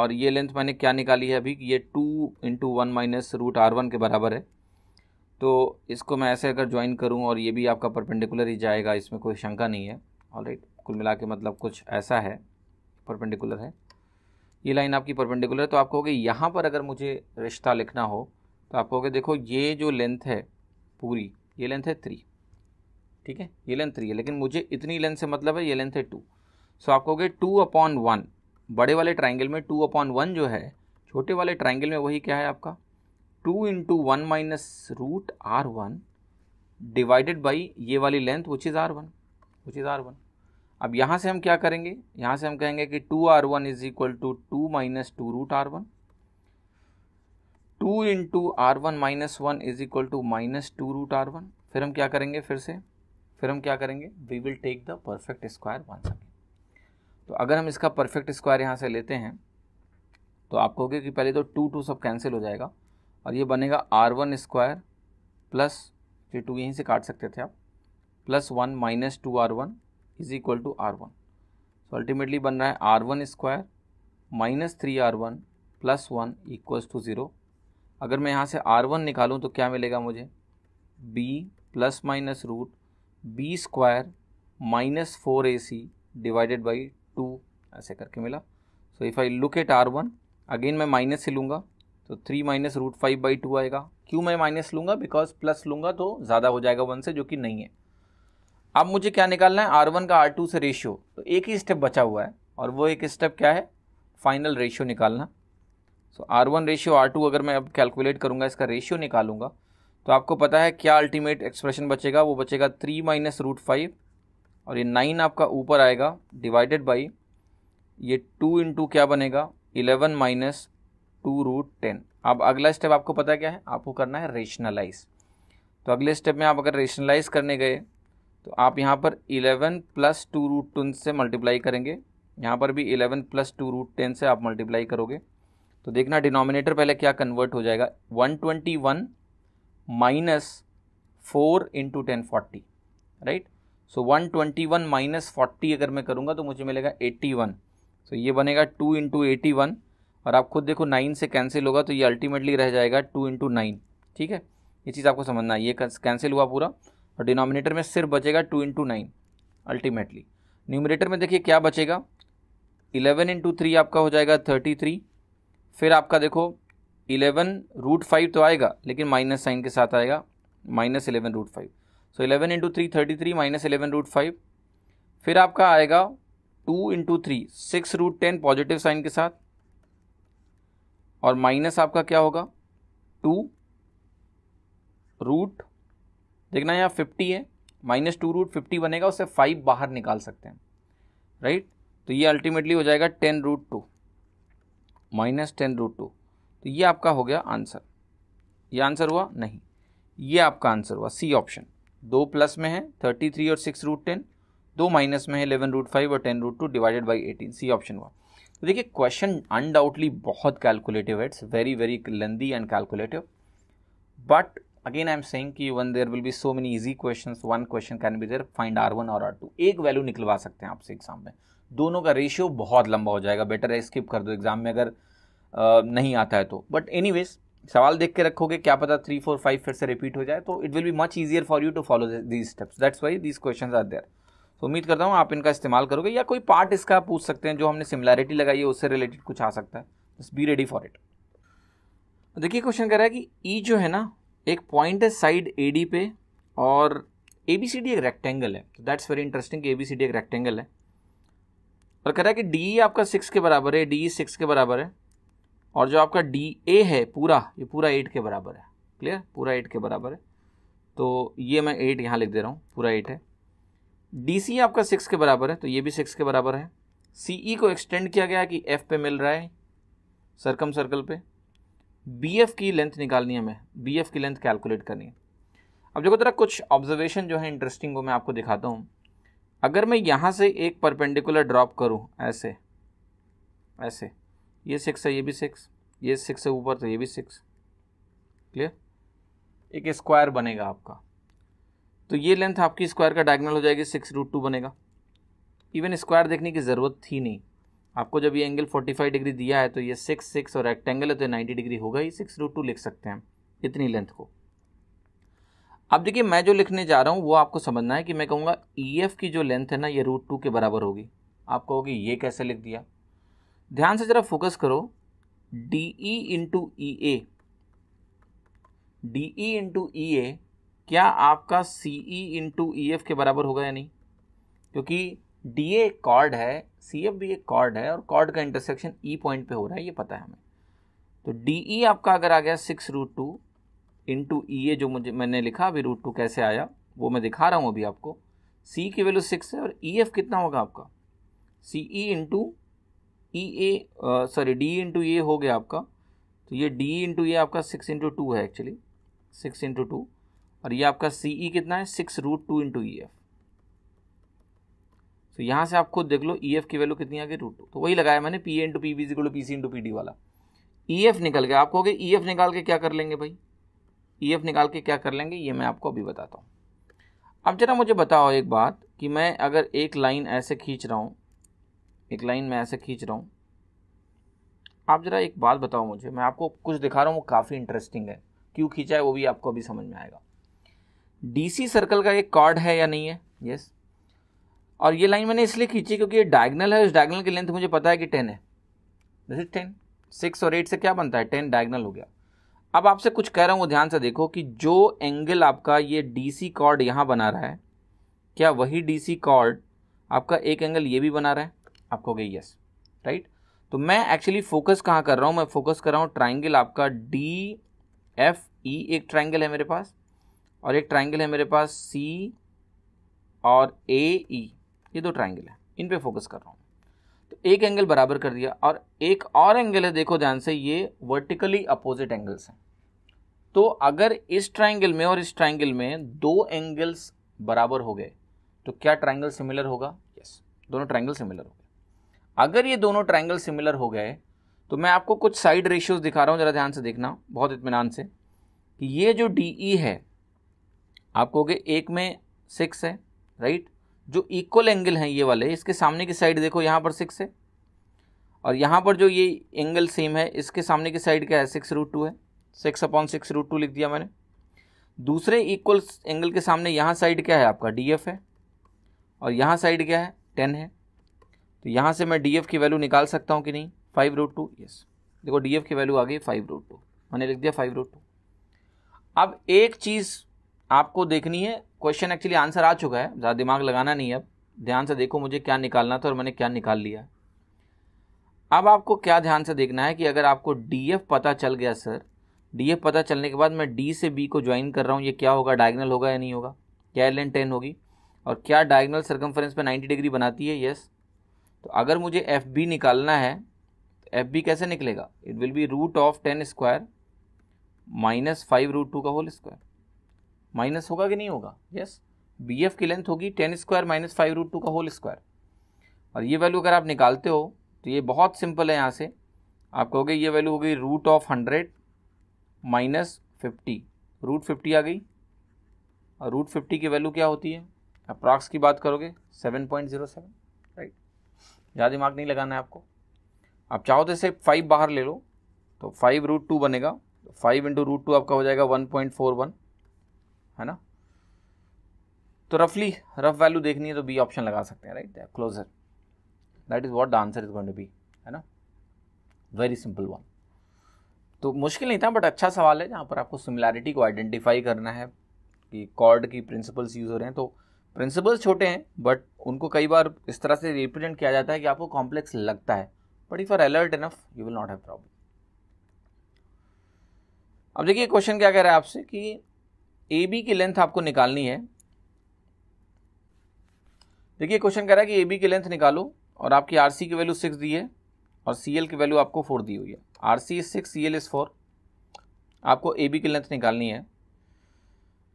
और ये लेंथ मैंने क्या निकाली है अभी ये two into one minus root R one के बराबर है तो इसको मैं ऐसे अगर ज्वाइन करूँ और ये भी आपका परपेंडिकुलर ही जाएगा इसमें कोई शंका नहीं है ऑल राइट कुल मिला के मतलब कुछ ऐसा है परपेंडिकुलर है ये लाइन आपकी परपेंडिकुलर है तो आप कहोगे यहाँ पर अगर मुझे रिश्ता लिखना हो तो आप कहोगे देखो ये जो लेंथ है पूरी ये लेंथ है थ्री ठीक है ये लेंथ थ्री है लेकिन मुझे इतनी लेंथ से मतलब है ये लेंथ है टू सो आप कहोगे टू अपॉन वन बड़े वाले ट्राइंगल में टू अपॉन वन जो है छोटे वाले ट्राइंगल में वही क्या है आपका two into one minus root R one divided by ये वाली length which is R one which is R one अब यहाँ से हम क्या करेंगे यहाँ से हम कहेंगे कि two are one is equal to two minus two root R one two into R one minus one is equal to minus two root R one फिर हम क्या करेंगे फिर से फिर हम क्या करेंगे we will take the perfect square one second तो अगर हम इसका परफेक्ट स्क्वायर यहाँ से लेते हैं तो आप कहोगे कि पहले तो टू टू सब कैंसिल हो जाएगा और ये बनेगा आर वन स्क्वायर प्लस ये टू यहीं से काट सकते थे आप plus one minus two are one is equal to are one so ultimately बन रहा है are one square minus three r one plus one equals to zero अगर मैं यहाँ से आर वन निकालूँ तो क्या मिलेगा मुझे B plus minus root B square minus four A C divided by two ऐसे करके मिला so if I look at R one again मैं माइनस से लूँगा तो three minus root five by two आएगा क्यों मैं माइनस लूँगा बिकॉज प्लस लूँगा तो ज़्यादा हो जाएगा वन से जो कि नहीं है अब मुझे क्या निकालना है आर वन का आर टू से रेशियो तो एक ही स्टेप बचा हुआ है और वो एक स्टेप क्या है फाइनल रेशियो निकालना so R one ratio R two अगर मैं अब कैलकुलेट करूँगा इसका रेशियो निकालूंगा तो आपको पता है क्या अल्टीमेट एक्सप्रेशन बचेगा वो बचेगा थ्री माइनस रूट फाइव और ये नाइन आपका ऊपर आएगा डिवाइडेड बाई ये टू इंटू क्या बनेगा eleven minus two root ten अब अगला स्टेप आपको पता क्या है आपको करना है रेशनलाइज तो अगले स्टेप में आप अगर रेशनलाइज करने गए तो आप यहाँ पर eleven plus two root ten से मल्टीप्लाई करेंगे यहाँ पर भी eleven plus two root ten से आप मल्टीप्लाई करोगे तो देखना डिनोमिनेटर पहले क्या कन्वर्ट हो जाएगा one twenty one minus four into ten forty right so one twenty one minus forty अगर मैं करूँगा तो मुझे मिलेगा एट्टी वन सो ये बनेगा टू इंटू एटी वन और आप खुद देखो नाइन से कैंसिल होगा तो ये अल्टीमेटली रह जाएगा टू इंटू नाइन ठीक है ये चीज़ आपको समझना है ये कैंसिल हुआ पूरा और डिनोमिनेटर में सिर्फ बचेगा two into nine ultimately numerator में देखिए क्या बचेगा इलेवन इंटू थ्री आपका हो जाएगा थर्टी थ्री फिर आपका देखो इलेवन रूट फाइव तो आएगा लेकिन माइनस साइन के साथ आएगा minus eleven root five so eleven into three thirty three minus eleven root five फिर आपका आएगा two into three six root ten positive sign के साथ और माइनस आपका क्या होगा टू रूट देखना यहाँ फिफ्टी है माइनस टू रूट फिफ्टी बनेगा उससे फाइव बाहर निकाल सकते हैं राइट तो ये अल्टीमेटली हो जाएगा ten root two minus ten root two तो ये आपका हो गया आंसर ये आंसर हुआ नहीं ये आपका आंसर हुआ सी ऑप्शन दो प्लस में है थर्टी थ्री और सिक्स रूट टेन दो माइनस में है इलेवन रूट फाइव और ten root two divided by eighteen C option हुआ तो देखिए क्वेश्चन अनडाउटली बहुत कैलकुलेटिव है it's very very lengthy and calculative but again I am saying कि one there will be so many easy question one question can be there find R one और R two एक value निकलवा सकते हैं आपसे exam में दोनों का रेशियो बहुत लंबा हो जाएगा बेटर है स्किप कर दो एग्जाम में अगर आ, नहीं आता है तो बट एनी सवाल देख के रखोगे क्या पता थ्री फोर फाइव फिर से रिपीट हो जाए तो it will be much easier for you to follow these steps that's why these question are there तो उम्मीद करता हूँ आप इनका इस्तेमाल करोगे या कोई पार्ट इसका पूछ सकते हैं जो हमने सिमिलैरिटी लगाई है उससे रिलेटेड कुछ आ सकता है बी रेडी फॉर इट देखिए क्वेश्चन कह रहा है कि ई e जो है ना एक पॉइंट है साइड ए डी पे और ए बी सी डी एक रेक्टेंगल है तो that's very interesting A B C D एक रेक्टेंगल है और कह रहा है कि डी आपका सिक्स के बराबर है डी ई सिक्स के बराबर है और जो आपका डी ए है पूरा ये पूरा एट के बराबर है क्लियर पूरा एट के बराबर है तो ये मैं एट यहाँ लिख दे रहा हूँ पूरा एट है डी सी आपका सिक्स के बराबर है तो ये भी सिक्स के बराबर है सी ई e को एक्सटेंड किया गया कि एफ पे मिल रहा है सरकम सर्कल पे बी एफ की लेंथ निकालनी है हमें बी एफ की लेंथ कैलकुलेट करनी है अब देखो तरह कुछ ऑब्जर्वेशन जो है इंटरेस्टिंग वो मैं आपको दिखाता हूँ अगर मैं यहाँ से एक परपेंडिकुलर ड्रॉप करूँ ऐसे ऐसे ये सिक्स है ये भी सिक्स ये सिक्स है ऊपर तो ये भी सिक्स क्लियर एक स्क्वायर बनेगा आपका तो ये लेंथ आपकी स्क्वायर का डायगनल हो जाएगी सिक्स रूट टू बनेगा इवन स्क्वायर देखने की ज़रूरत थी नहीं आपको जब ये एंगल 45 डिग्री दिया है तो ये सिक्स सिक्स और रेक्टेंगल है तो नाइन्टी डिग्री होगा ही सिक्स रूट टू लिख सकते हैं इतनी लेंथ को अब देखिए मैं जो लिखने जा रहा हूँ वो आपको समझना है कि मैं कहूँगा ई e एफ की जो लेंथ है ना ये रूट टू के बराबर होगी आप कहोगे ये कैसे लिख दिया ध्यान से जरा फोकस करो D E into E A D E into E A क्या आपका C E into E F के बराबर होगा या नहीं क्योंकि डी ए एक कॉर्ड है सी एफ भी एक कॉर्ड है और कॉर्ड का इंटरसेक्शन ई पॉइंट पे हो रहा है ये पता है हमें तो डी ई e आपका अगर आ गया six root two into E A जो मुझे मैंने लिखा अभी रूट टू कैसे आया वो मैं दिखा रहा हूँ अभी आपको सी की वैल्यू सिक्स है और ई e एफ कितना होगा आपका C E into E A sorry D into A हो गया आपका तो ये डी इंटू ए आपका सिक्स इंटू टू है एक्चुअली सिक्स इंटू टू और ये आपका सी ई e कितना है six root two into E F तो यहाँ से आप खुद देख लो ई e एफ की वैल्यू कितनी आ गई रूट टू तो वही लगाया मैंने P A into P B C P C into P D वाला ई e एफ निकल गया आप कहोगे ई एफ निकाल के क्या कर लेंगे भाई ई एफ निकाल के क्या कर लेंगे ये मैं आपको अभी बताता हूँ अब जरा मुझे बताओ एक बात कि मैं अगर एक लाइन ऐसे खींच रहा हूँ एक लाइन मैं ऐसे खींच रहा हूँ आप ज़रा एक बात बताओ मुझे मैं आपको कुछ दिखा रहा हूँ वो काफ़ी इंटरेस्टिंग है क्यों खींचा है वो भी आपको अभी समझ में आएगा डीसी सर्कल का एक कार्ड है या नहीं है यस yes. और ये लाइन मैंने इसलिए खींची क्योंकि ये डायगनल है उस डायगनल की लेंथ मुझे पता है कि टेन है दिस इज टेन सिक्स और एट से क्या बनता है टेन डायगनल हो गया अब आपसे कुछ कह रहा हूँ वो ध्यान से देखो कि जो एंगल आपका ये डी सी कॉर्ड यहाँ बना रहा है क्या वही डी सी कार्ड आपका एक एंगल ये भी बना रहा है आप कहोगे यस राइट तो मैं एक्चुअली फोकस कहाँ कर रहा हूँ मैं फोकस कर रहा हूँ ट्राइंगल आपका डी एफ ई एक ट्राइंगल है मेरे पास और एक ट्राइंगल है मेरे पास सी और ए ई e, ये दो ट्राइंगल है इन पे फोकस कर रहा हूँ तो एक एंगल बराबर कर दिया और एक और एंगल है देखो ध्यान से ये वर्टिकली अपोजिट एंगल्स हैं तो अगर इस ट्राइंगल में और इस ट्राइंगल में दो एंगल्स बराबर हो गए तो क्या ट्राइंगल सिमिलर होगा यस yes, दोनों ट्राइंगल सिमिलर होगा अगर ये दोनों ट्राइंगल सिमिलर हो गए तो मैं आपको कुछ साइड रेशियोज दिखा रहा हूँ ज़रा ध्यान से देखना बहुत इतमान से कि ये जो डी ई है आप कहोगे एक में सिक्स है राइट जो इक्वल एंगल हैं ये वाले इसके सामने की साइड देखो यहाँ पर सिक्स है और यहाँ पर जो ये एंगल सेम है इसके सामने की साइड क्या है सिक्स रूट टू है six upon six root two लिख दिया मैंने दूसरे इक्वल एंगल के सामने यहाँ साइड क्या है आपका डी एफ है और यहाँ साइड क्या है टेन है तो यहाँ से मैं डी की वैल्यू निकाल सकता हूँ कि नहीं फाइव रूट टू यस देखो डी की वैल्यू आ गई फाइव रूट टू मैंने लिख दिया फाइव रूट टू अब एक चीज़ आपको देखनी है क्वेश्चन एक्चुअली आंसर आ चुका है ज़्यादा दिमाग लगाना नहीं है अब ध्यान से देखो मुझे क्या निकालना था और मैंने क्या निकाल लिया अब आपको क्या ध्यान से देखना है कि अगर आपको डी पता चल गया सर डी पता चलने के बाद मैं डी से बी को ज्वाइन कर रहा हूँ ये क्या होगा डायगनल होगा या नहीं होगा क्या एल एन टेन होगी और क्या डायगनल सर्कम्फ्रेंस पर नाइन्टी डिग्री बनाती है यस तो अगर मुझे एफ बी निकालना है तो एफ बी कैसे निकलेगा it will be root of ten square minus five root two का होल स्क्वायर माइनस होगा कि नहीं होगा यस बी एफ की लेंथ होगी ten square minus five root two का होल स्क्वायर और ये वैल्यू अगर आप निकालते हो तो ये बहुत सिंपल है यहाँ से आप कहोगे ये वैल्यू हो गई root of hundred minus fifty root fifty आ गई और रूट फिफ्टी की वैल्यू क्या होती है अप्रॉक्स की बात करोगे सेवन पॉइंट जीरो सेवन ज़्यादा दिमाग नहीं लगाना है आपको आप चाहो तो इसे फाइव बाहर ले लो तो फाइव रूट टू बनेगा फाइव इंटू रूट टू आपका हो जाएगा वन पॉइंट फोर वन है ना तो रफली रफ वैल्यू देखनी है तो बी ऑप्शन लगा सकते हैं right closer that is what the answer is going to be है ना वेरी सिंपल वन तो मुश्किल नहीं था बट अच्छा सवाल है जहाँ पर आपको सिमिलैरिटी को आइडेंटिफाई करना है कि कॉर्ड की प्रिंसिपल्स यूज़ हो रहे हैं तो प्रिंसिपल्स छोटे हैं बट उनको कई बार इस तरह से रिप्रेजेंट किया जाता है कि आपको कॉम्प्लेक्स लगता है but if are alert enough you will not have problem अब देखिए क्वेश्चन क्या कह रहा है आपसे कि ए बी की लेंथ आपको निकालनी है देखिए क्वेश्चन कह रहा है कि ए बी की लेंथ निकालो और आपकी आर सी की वैल्यू सिक्स दी है और सी एल की वैल्यू आपको फोर दी हुई है R C is six C L is four आपको ए बी की लेंथ निकालनी है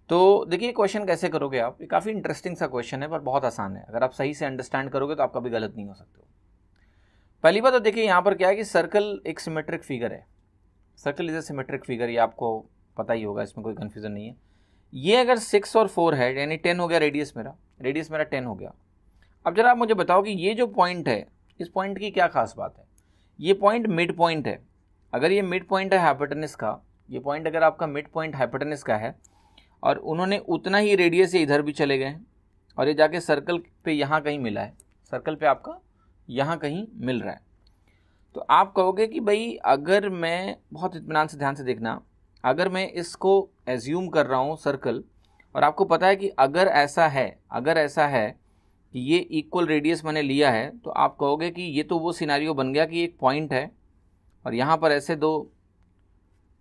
तो देखिए क्वेश्चन कैसे करोगे आप ये काफ़ी इंटरेस्टिंग सा क्वेश्चन है पर बहुत आसान है अगर आप सही से अंडरस्टैंड करोगे तो आप कभी गलत नहीं हो सकते हो पहली बात तो देखिए यहाँ पर क्या है कि सर्कल एक सिमेट्रिक फिगर है circle is a symmetric figure ये आपको पता ही होगा इसमें कोई कन्फ्यूज़न नहीं है ये अगर सिक्स और फोर है यानी टेन हो गया रेडियस मेरा रेडियस मेरा टेन हो गया अब जरा आप मुझे बताओ कि ये जो पॉइंट है इस पॉइंट की क्या खास बात है ये पॉइंट मिड पॉइंट है अगर ये मिड पॉइंट है हाइपोटेनिस का ये पॉइंट अगर आपका मिड पॉइंट हाइपोटेनिस का है और उन्होंने उतना ही रेडियस से इधर भी चले गए और ये जाके सर्कल पे यहाँ कहीं मिला है सर्कल पे आपका यहाँ कहीं मिल रहा है तो आप कहोगे कि भाई अगर मैं बहुत इतमान से ध्यान से देखना अगर मैं इसको एज्यूम कर रहा हूँ सर्कल और आपको पता है कि अगर ऐसा है अगर ऐसा है कि ये इक्वल रेडियस मैंने लिया है तो आप कहोगे कि ये तो वो सिनारियो बन गया कि एक पॉइंट है और यहाँ पर ऐसे दो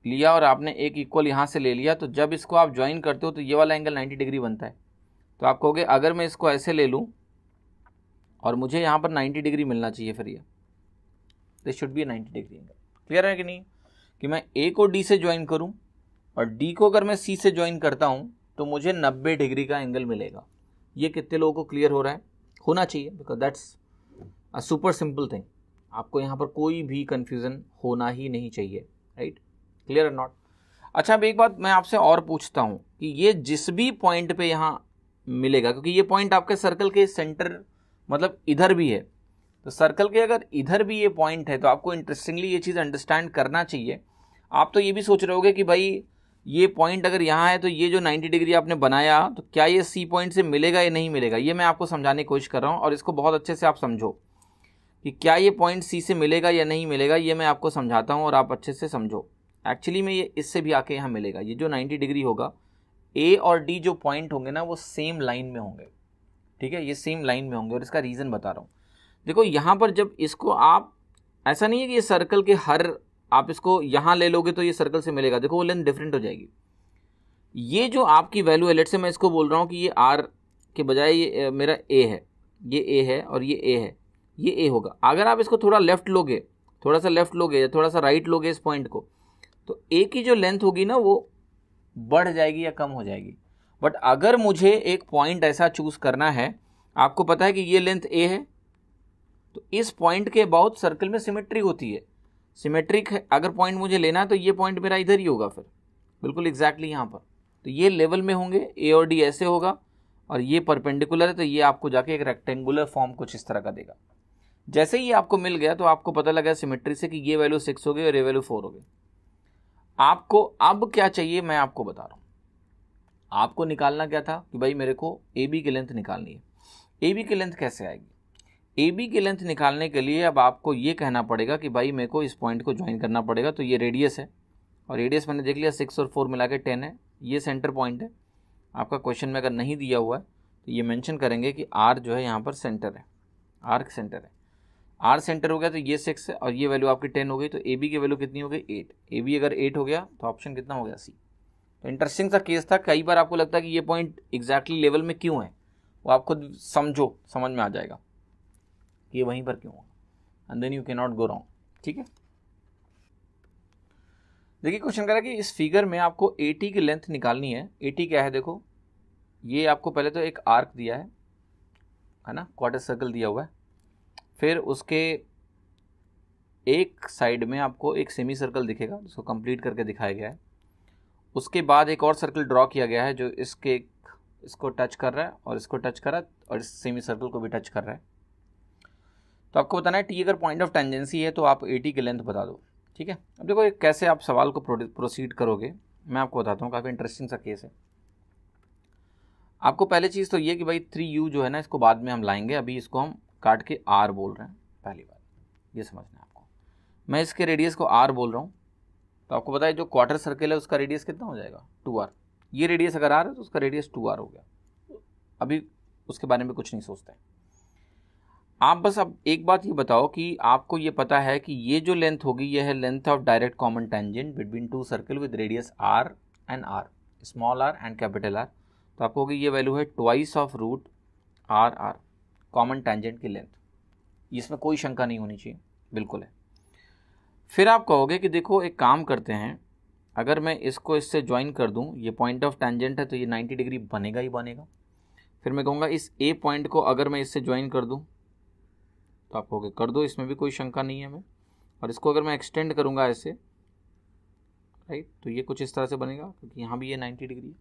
लिया और आपने एक इक्वल यहाँ से ले लिया तो जब इसको आप ज्वाइन करते हो तो ये वाला एंगल 90 डिग्री बनता है तो आप कहोगे अगर मैं इसको ऐसे ले लूँ और मुझे यहाँ पर 90 डिग्री मिलना चाहिए फिर ये this should be 90 degree angle clear है कि नहीं कि मैं ए को डी से ज्वाइन करूँ और डी को अगर मैं सी से ज्वाइन करता हूँ तो मुझे नब्बे डिग्री का एंगल मिलेगा ये कितने लोगों को क्लियर हो रहा है होना चाहिए because that's a super simple thing आपको यहाँ पर कोई भी कन्फ्यूज़न होना ही नहीं चाहिए राइट क्लियर नॉट अच्छा अब एक बात मैं आपसे और पूछता हूँ कि ये जिस भी पॉइंट पे यहाँ मिलेगा क्योंकि ये पॉइंट आपके सर्कल के सेंटर मतलब इधर भी है तो सर्कल के अगर इधर भी ये पॉइंट है तो आपको इंटरेस्टिंगली ये चीज़ अंडरस्टैंड करना चाहिए आप तो ये भी सोच रहे होगे कि भाई ये पॉइंट अगर यहाँ है तो ये जो 90 डिग्री आपने बनाया तो क्या ये सी पॉइंट से मिलेगा या नहीं मिलेगा ये मैं आपको समझाने की कोशिश कर रहा हूँ और इसको बहुत अच्छे से आप समझो कि क्या ये पॉइंट सी से मिलेगा या नहीं मिलेगा ये मैं आपको समझाता हूँ और आप अच्छे से समझो एक्चुअली में ये इससे भी आके यहाँ मिलेगा ये जो 90 डिग्री होगा ए और डी जो पॉइंट होंगे ना वो सेम लाइन में होंगे ठीक है ये सेम लाइन में होंगे और इसका रीज़न बता रहा हूँ देखो यहाँ पर जब इसको आप ऐसा नहीं है कि ये सर्कल के हर आप इसको यहाँ ले लोगे तो ये सर्कल से मिलेगा देखो वो लेंथ डिफरेंट हो जाएगी ये जो आपकी वैल्यू है लेट से मैं इसको बोल रहा हूँ कि ये आर के बजाय ये मेरा ए है ये ए है और ये ए है ये ए होगा अगर आप इसको थोड़ा लेफ्ट लोगे थोड़ा सा लेफ्ट लोगे या थोड़ा सा राइट लोगे इस पॉइंट को तो ए की जो लेंथ होगी ना वो बढ़ जाएगी या कम हो जाएगी बट अगर मुझे एक पॉइंट ऐसा चूज करना है आपको पता है कि ये लेंथ ए है तो इस पॉइंट के बहुत सर्कल में सिमेट्री होती है सिमेट्रिक अगर पॉइंट मुझे लेना है तो ये पॉइंट मेरा इधर ही होगा फिर बिल्कुल एग्जैक्टली exactly यहाँ पर तो ये लेवल में होंगे ए और डी ऐसे होगा और ये परपेंडिकुलर है तो ये आपको जाके एक रेक्टेंगुलर फॉर्म कुछ इस तरह का देगा जैसे ही आपको मिल गया तो आपको पता लगा सिमेट्री से कि ये वैल्यू सिक्स हो गई और ये वैल्यू फोर हो गई आपको अब क्या चाहिए मैं आपको बता रहा हूँ आपको निकालना क्या था कि भाई मेरे को ए बी की लेंथ निकालनी है ए बी की लेंथ कैसे आएगी ए बी की लेंथ निकालने के लिए अब आपको ये कहना पड़ेगा कि भाई मेरे को इस पॉइंट को ज्वाइन करना पड़ेगा तो ये रेडियस है और रेडियस मैंने देख लिया सिक्स और फोर मिला के टेन है ये सेंटर पॉइंट है आपका क्वेश्चन में अगर नहीं दिया हुआ है तो ये मेंशन करेंगे कि आर जो है यहाँ पर सेंटर है आर्क सेंटर है आर सेंटर हो गया तो ये सिक्स है और ये वैल्यू आपकी टेन हो गई तो ए बी की वैल्यू कितनी हो गई एट ए बी अगर एट हो गया तो ऑप्शन कितना हो गया सी तो इंटरेस्टिंग सा केस था कई बार आपको लगता है कि ये पॉइंट एग्जैक्टली लेवल में क्यों है वो आप खुद समझो समझ में आ जाएगा कि ये वहीं पर क्यों होगा and then you can not go wrong ठीक है देखिए क्वेश्चन करा कि इस फिगर में आपको टी की लेंथ निकालनी है टी क्या है देखो ये आपको पहले तो एक आर्क दिया है है ना क्वार्टर सर्कल दिया हुआ है फिर उसके एक साइड में आपको एक सेमी सर्कल दिखेगा जिसको कंप्लीट करके दिखाया गया है उसके बाद एक और सर्कल ड्रॉ किया गया है जो इसके इसको टच कर रहा है और इसको टच कर रहा है और इस सेमी सर्कल को भी टच कर रहा है तो आपको बताना है टी अगर पॉइंट ऑफ टेंजेंसी है तो आप ए टी की लेंथ बता दो ठीक है अब देखो एक कैसे आप सवाल को प्रोसीड करोगे मैं आपको बताता हूँ काफ़ी इंटरेस्टिंग सा केस है आपको पहले चीज़ तो ये कि भाई थ्री यू जो है ना इसको बाद में हम लाएंगे अभी इसको हम काट के आर बोल रहे हैं पहली बार ये समझना है आपको मैं इसके रेडियस को आर बोल रहा हूँ तो आपको है जो क्वार्टर सर्किल है उसका रेडियस कितना हो जाएगा टू आर ये रेडियस अगर आर है तो उसका रेडियस टू आर हो गया अभी उसके बारे में कुछ नहीं सोचते हैं आप बस अब एक बात ये बताओ कि आपको ये पता है कि ये जो लेंथ होगी ये है length of direct common tangent between two circle with radius R and R small R and capital R तो आपको होगी ये वैल्यू है twice of root R R common tangent की लेंथ इसमें कोई शंका नहीं होनी चाहिए बिल्कुल है फिर आप कहोगे कि देखो एक काम करते हैं अगर मैं इसको इससे ज्वाइन कर दूं ये पॉइंट ऑफ टेंजेंट है तो ये 90 डिग्री बनेगा ही बनेगा फिर मैं कहूँगा इस ए पॉइंट को अगर मैं इससे ज्वाइन कर दूँ तो आप कहोगे कर दो इसमें भी कोई शंका नहीं है हमें और इसको अगर मैं एक्सटेंड करूँगा ऐसे राइट तो ये कुछ इस तरह से बनेगा क्योंकि यहाँ भी ये नाइन्टी डिग्री है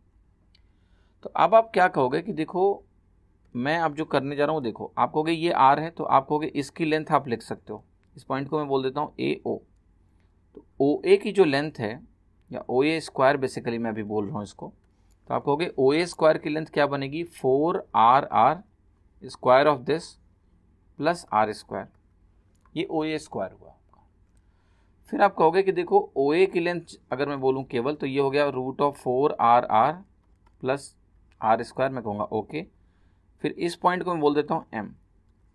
तो अब आप क्या कहोगे कि देखो मैं आप जो करने जा रहा हूँ देखो आप कहोगे ये आर है तो आप कहोगे इसकी लेंथ आप लिख सकते हो इस पॉइंट को मैं बोल देता हूँ ए ओ तो ओ ए की जो लेंथ है या ओ ए स्क्वायर बेसिकली मैं अभी बोल रहा हूँ इसको तो आप कहोगे ओ ए स्क्वायर की लेंथ क्या बनेगी four R are square of this plus R square ये ओ ए स्क्वायर हुआ आपका फिर आप कहोगे कि देखो ओ ए की लेंथ अगर मैं बोलूँ केवल तो ये हो गया root of four R R plus R square मैं कहूँगा ओके okay. फिर इस पॉइंट को मैं बोल देता हूँ एम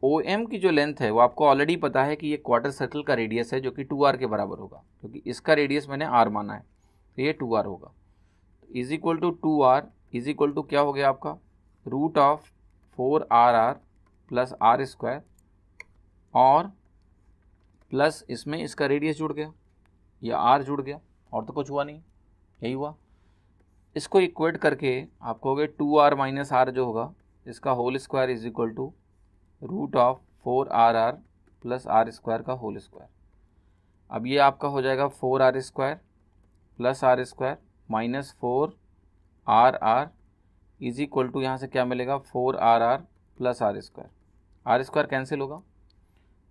ओ एम की जो लेंथ है वो आपको ऑलरेडी पता है कि ये क्वार्टर सर्कल का रेडियस है जो कि टू आर के बराबर होगा क्योंकि इसका रेडियस मैंने आर माना है तो ये टू आर होगा is equal to two R is equal to क्या हो गया आपका root of four R R plus R square और प्लस इसमें इसका रेडियस जुड़ गया या आर जुड़ गया और तो कुछ हुआ नहीं यही हुआ इसको इक्वेट करके आपको हो गया टू आर माइनस आर जो होगा इसका whole square is equal to root of four R R plus R square का होल स्क्वायर अब ये आपका हो जाएगा four R square plus R square minus four R R is equal to यहाँ से क्या मिलेगा four R R plus R square R square cancel होगा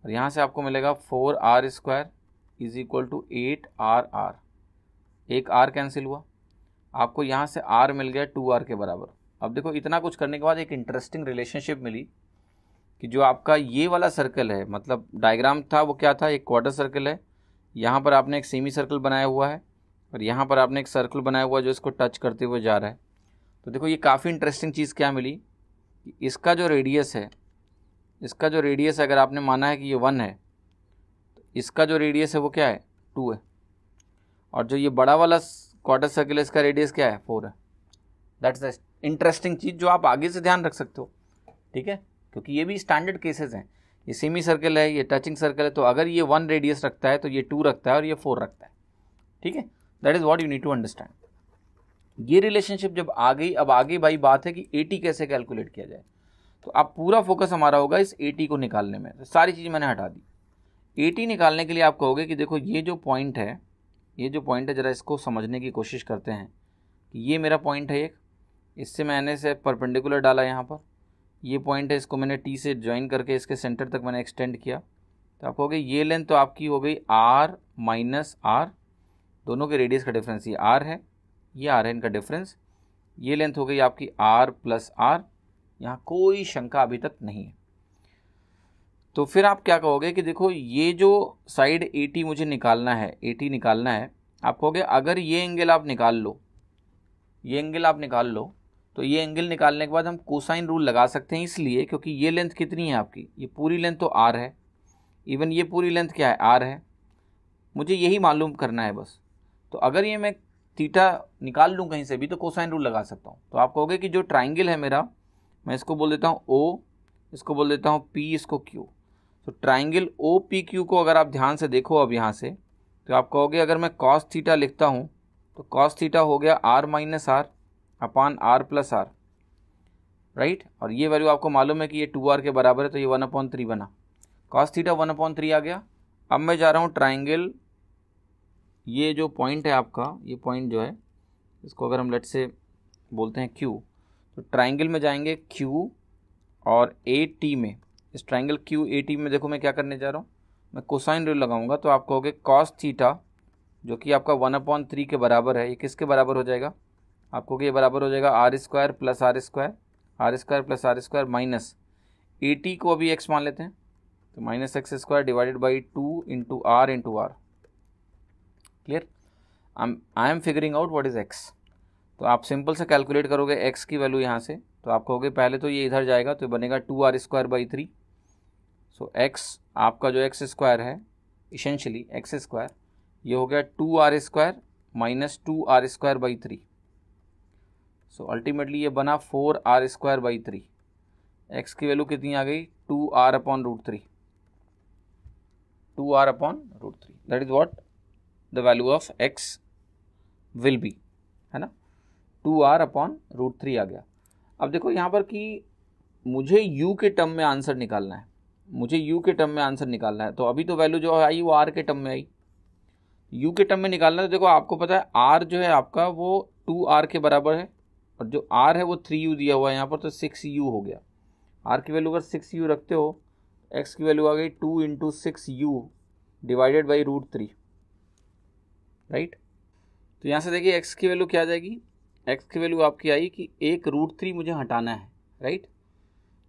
और यहाँ से आपको मिलेगा four R square is equal to eight R R एक आर कैंसिल हुआ आपको यहाँ से आर मिल गया टू आर के बराबर अब देखो इतना कुछ करने के बाद एक इंटरेस्टिंग रिलेशनशिप मिली कि जो आपका ये वाला सर्कल है मतलब डायग्राम था वो क्या था एक क्वार्टर सर्कल है यहाँ पर आपने एक सेमी सर्कल बनाया हुआ है और यहाँ पर आपने एक सर्कल बनाया हुआ जो इसको टच करते हुए जा रहा है तो देखो ये काफ़ी इंटरेस्टिंग चीज़ क्या मिली कि इसका जो रेडियस है इसका जो रेडियस अगर आपने माना है कि ये वन है तो इसका जो रेडियस है वो क्या है टू है और जो ये बड़ा वाला क्वार्टर सर्कल है इसका रेडियस क्या है फोर है दैट्स अ इंटरेस्टिंग चीज़ जो आप आगे से ध्यान रख सकते हो ठीक है क्योंकि ये भी स्टैंडर्ड केसेस हैं ये सेमी सर्कल है ये टचिंग सर्कल है तो अगर ये वन रेडियस रखता है तो ये टू रखता है और ये फोर रखता है ठीक है that is what you need to understand ये रिलेशनशिप जब आ गई अब आगे भाई बात है कि ए कैसे कैलकुलेट किया जाए तो अब पूरा फोकस हमारा होगा इस ए को निकालने में तो सारी चीज़ मैंने हटा दी ए निकालने के लिए आप कहोगे कि देखो ये जो पॉइंट है ये जो पॉइंट है ज़रा इसको समझने की कोशिश करते हैं कि ये मेरा पॉइंट है एक इससे मैंने इसे परपेंडिकुलर डाला यहाँ पर ये पॉइंट है इसको मैंने टी से ज्वाइन करके इसके सेंटर तक मैंने एक्सटेंड किया तो आप कहोगे ये लेंथ तो आपकी हो गई आर माइनस आर दोनों के रेडियस का डिफरेंस ये आर है ये आर है इनका डिफरेंस ये लेंथ हो गई आपकी आर प्लस आर यहाँ कोई शंका अभी तक नहीं है तो फिर आप क्या कहोगे कि देखो ये जो साइड टी मुझे निकालना है टी निकालना है आप कहोगे अगर ये एंगल आप निकाल लो ये एंगल आप निकाल लो तो ये एंगल निकालने के बाद हम कोसाइन रूल लगा सकते हैं इसलिए क्योंकि ये लेंथ कितनी है आपकी ये पूरी लेंथ तो आर है इवन ये पूरी लेंथ क्या है आर है मुझे यही मालूम करना है बस तो अगर ये मैं थीटा निकाल लूँ कहीं से भी तो कोसाइन रूल लगा सकता हूँ तो आप कहोगे कि जो ट्राइंगल है मेरा मैं इसको बोल देता हूँ ओ इसको बोल देता हूँ पी इसको क्यू तो ट्राइंगल ओ पी क्यू को अगर आप ध्यान से देखो अब यहाँ से तो आप कहोगे अगर मैं कॉस थीटा लिखता हूँ तो कॉस थीटा हो गया R minus R upon R plus R right और ये वैल्यू आपको मालूम है कि ये टू आर के बराबर है तो ये वन अपॉन थ्री बना cos theta one upon three आ गया अब मैं जा रहा हूँ ट्राइंगल ये जो पॉइंट है आपका ये पॉइंट जो है इसको अगर हम लेट से बोलते हैं क्यू तो ट्राइंगल में जाएंगे क्यू और ए टी में इस ट्राइंगल क्यू ए टी में देखो मैं क्या करने जा रहा हूँ मैं कोसाइन रूल लगाऊंगा तो आप कहोगे कॉस थीटा जो कि आपका वन अपॉन थ्री के बराबर है ये किसके बराबर हो जाएगा आपको ये बराबर हो जाएगा R square plus R square R square plus R square minus A T को अभी एक्स मान लेते हैं तो minus X square divided by two into R into R clear I am figuring out what is X तो आप simple से calculate करोगे एक्स की वैल्यू यहाँ से तो आप कहोगे पहले तो ये इधर जाएगा तो बनेगा two R square by three so X आपका जो एक्स स्क्वायर है इसेंशली एक्स स्क्वायर ये हो गया two R square minus two R square by three so ultimately ये बना four R square by three X की वैल्यू कितनी आ गई two R upon root three two R upon root three that is what the value of X will be है ना two R upon root three आ गया अब देखो यहाँ पर कि मुझे u के टर्म में आंसर निकालना है मुझे u के टर्म में आंसर निकालना है तो अभी तो वैल्यू जो आई वो r के टर्म में आई u के टर्म में निकालना है तो देखो आपको पता है r जो है आपका वो टू आर के बराबर है और जो आर है वो थ्री यू दिया हुआ है यहाँ पर तो सिक्स यू हो गया आर की वैल्यू अगर सिक्स यू रखते हो एक्स की वैल्यू आ गई two into six u divided by root three right तो यहाँ से देखिए एक्स की वैल्यू क्या आ जाएगी एक्स की वैल्यू आपकी आई कि एक रूट थ्री मुझे हटाना है राइट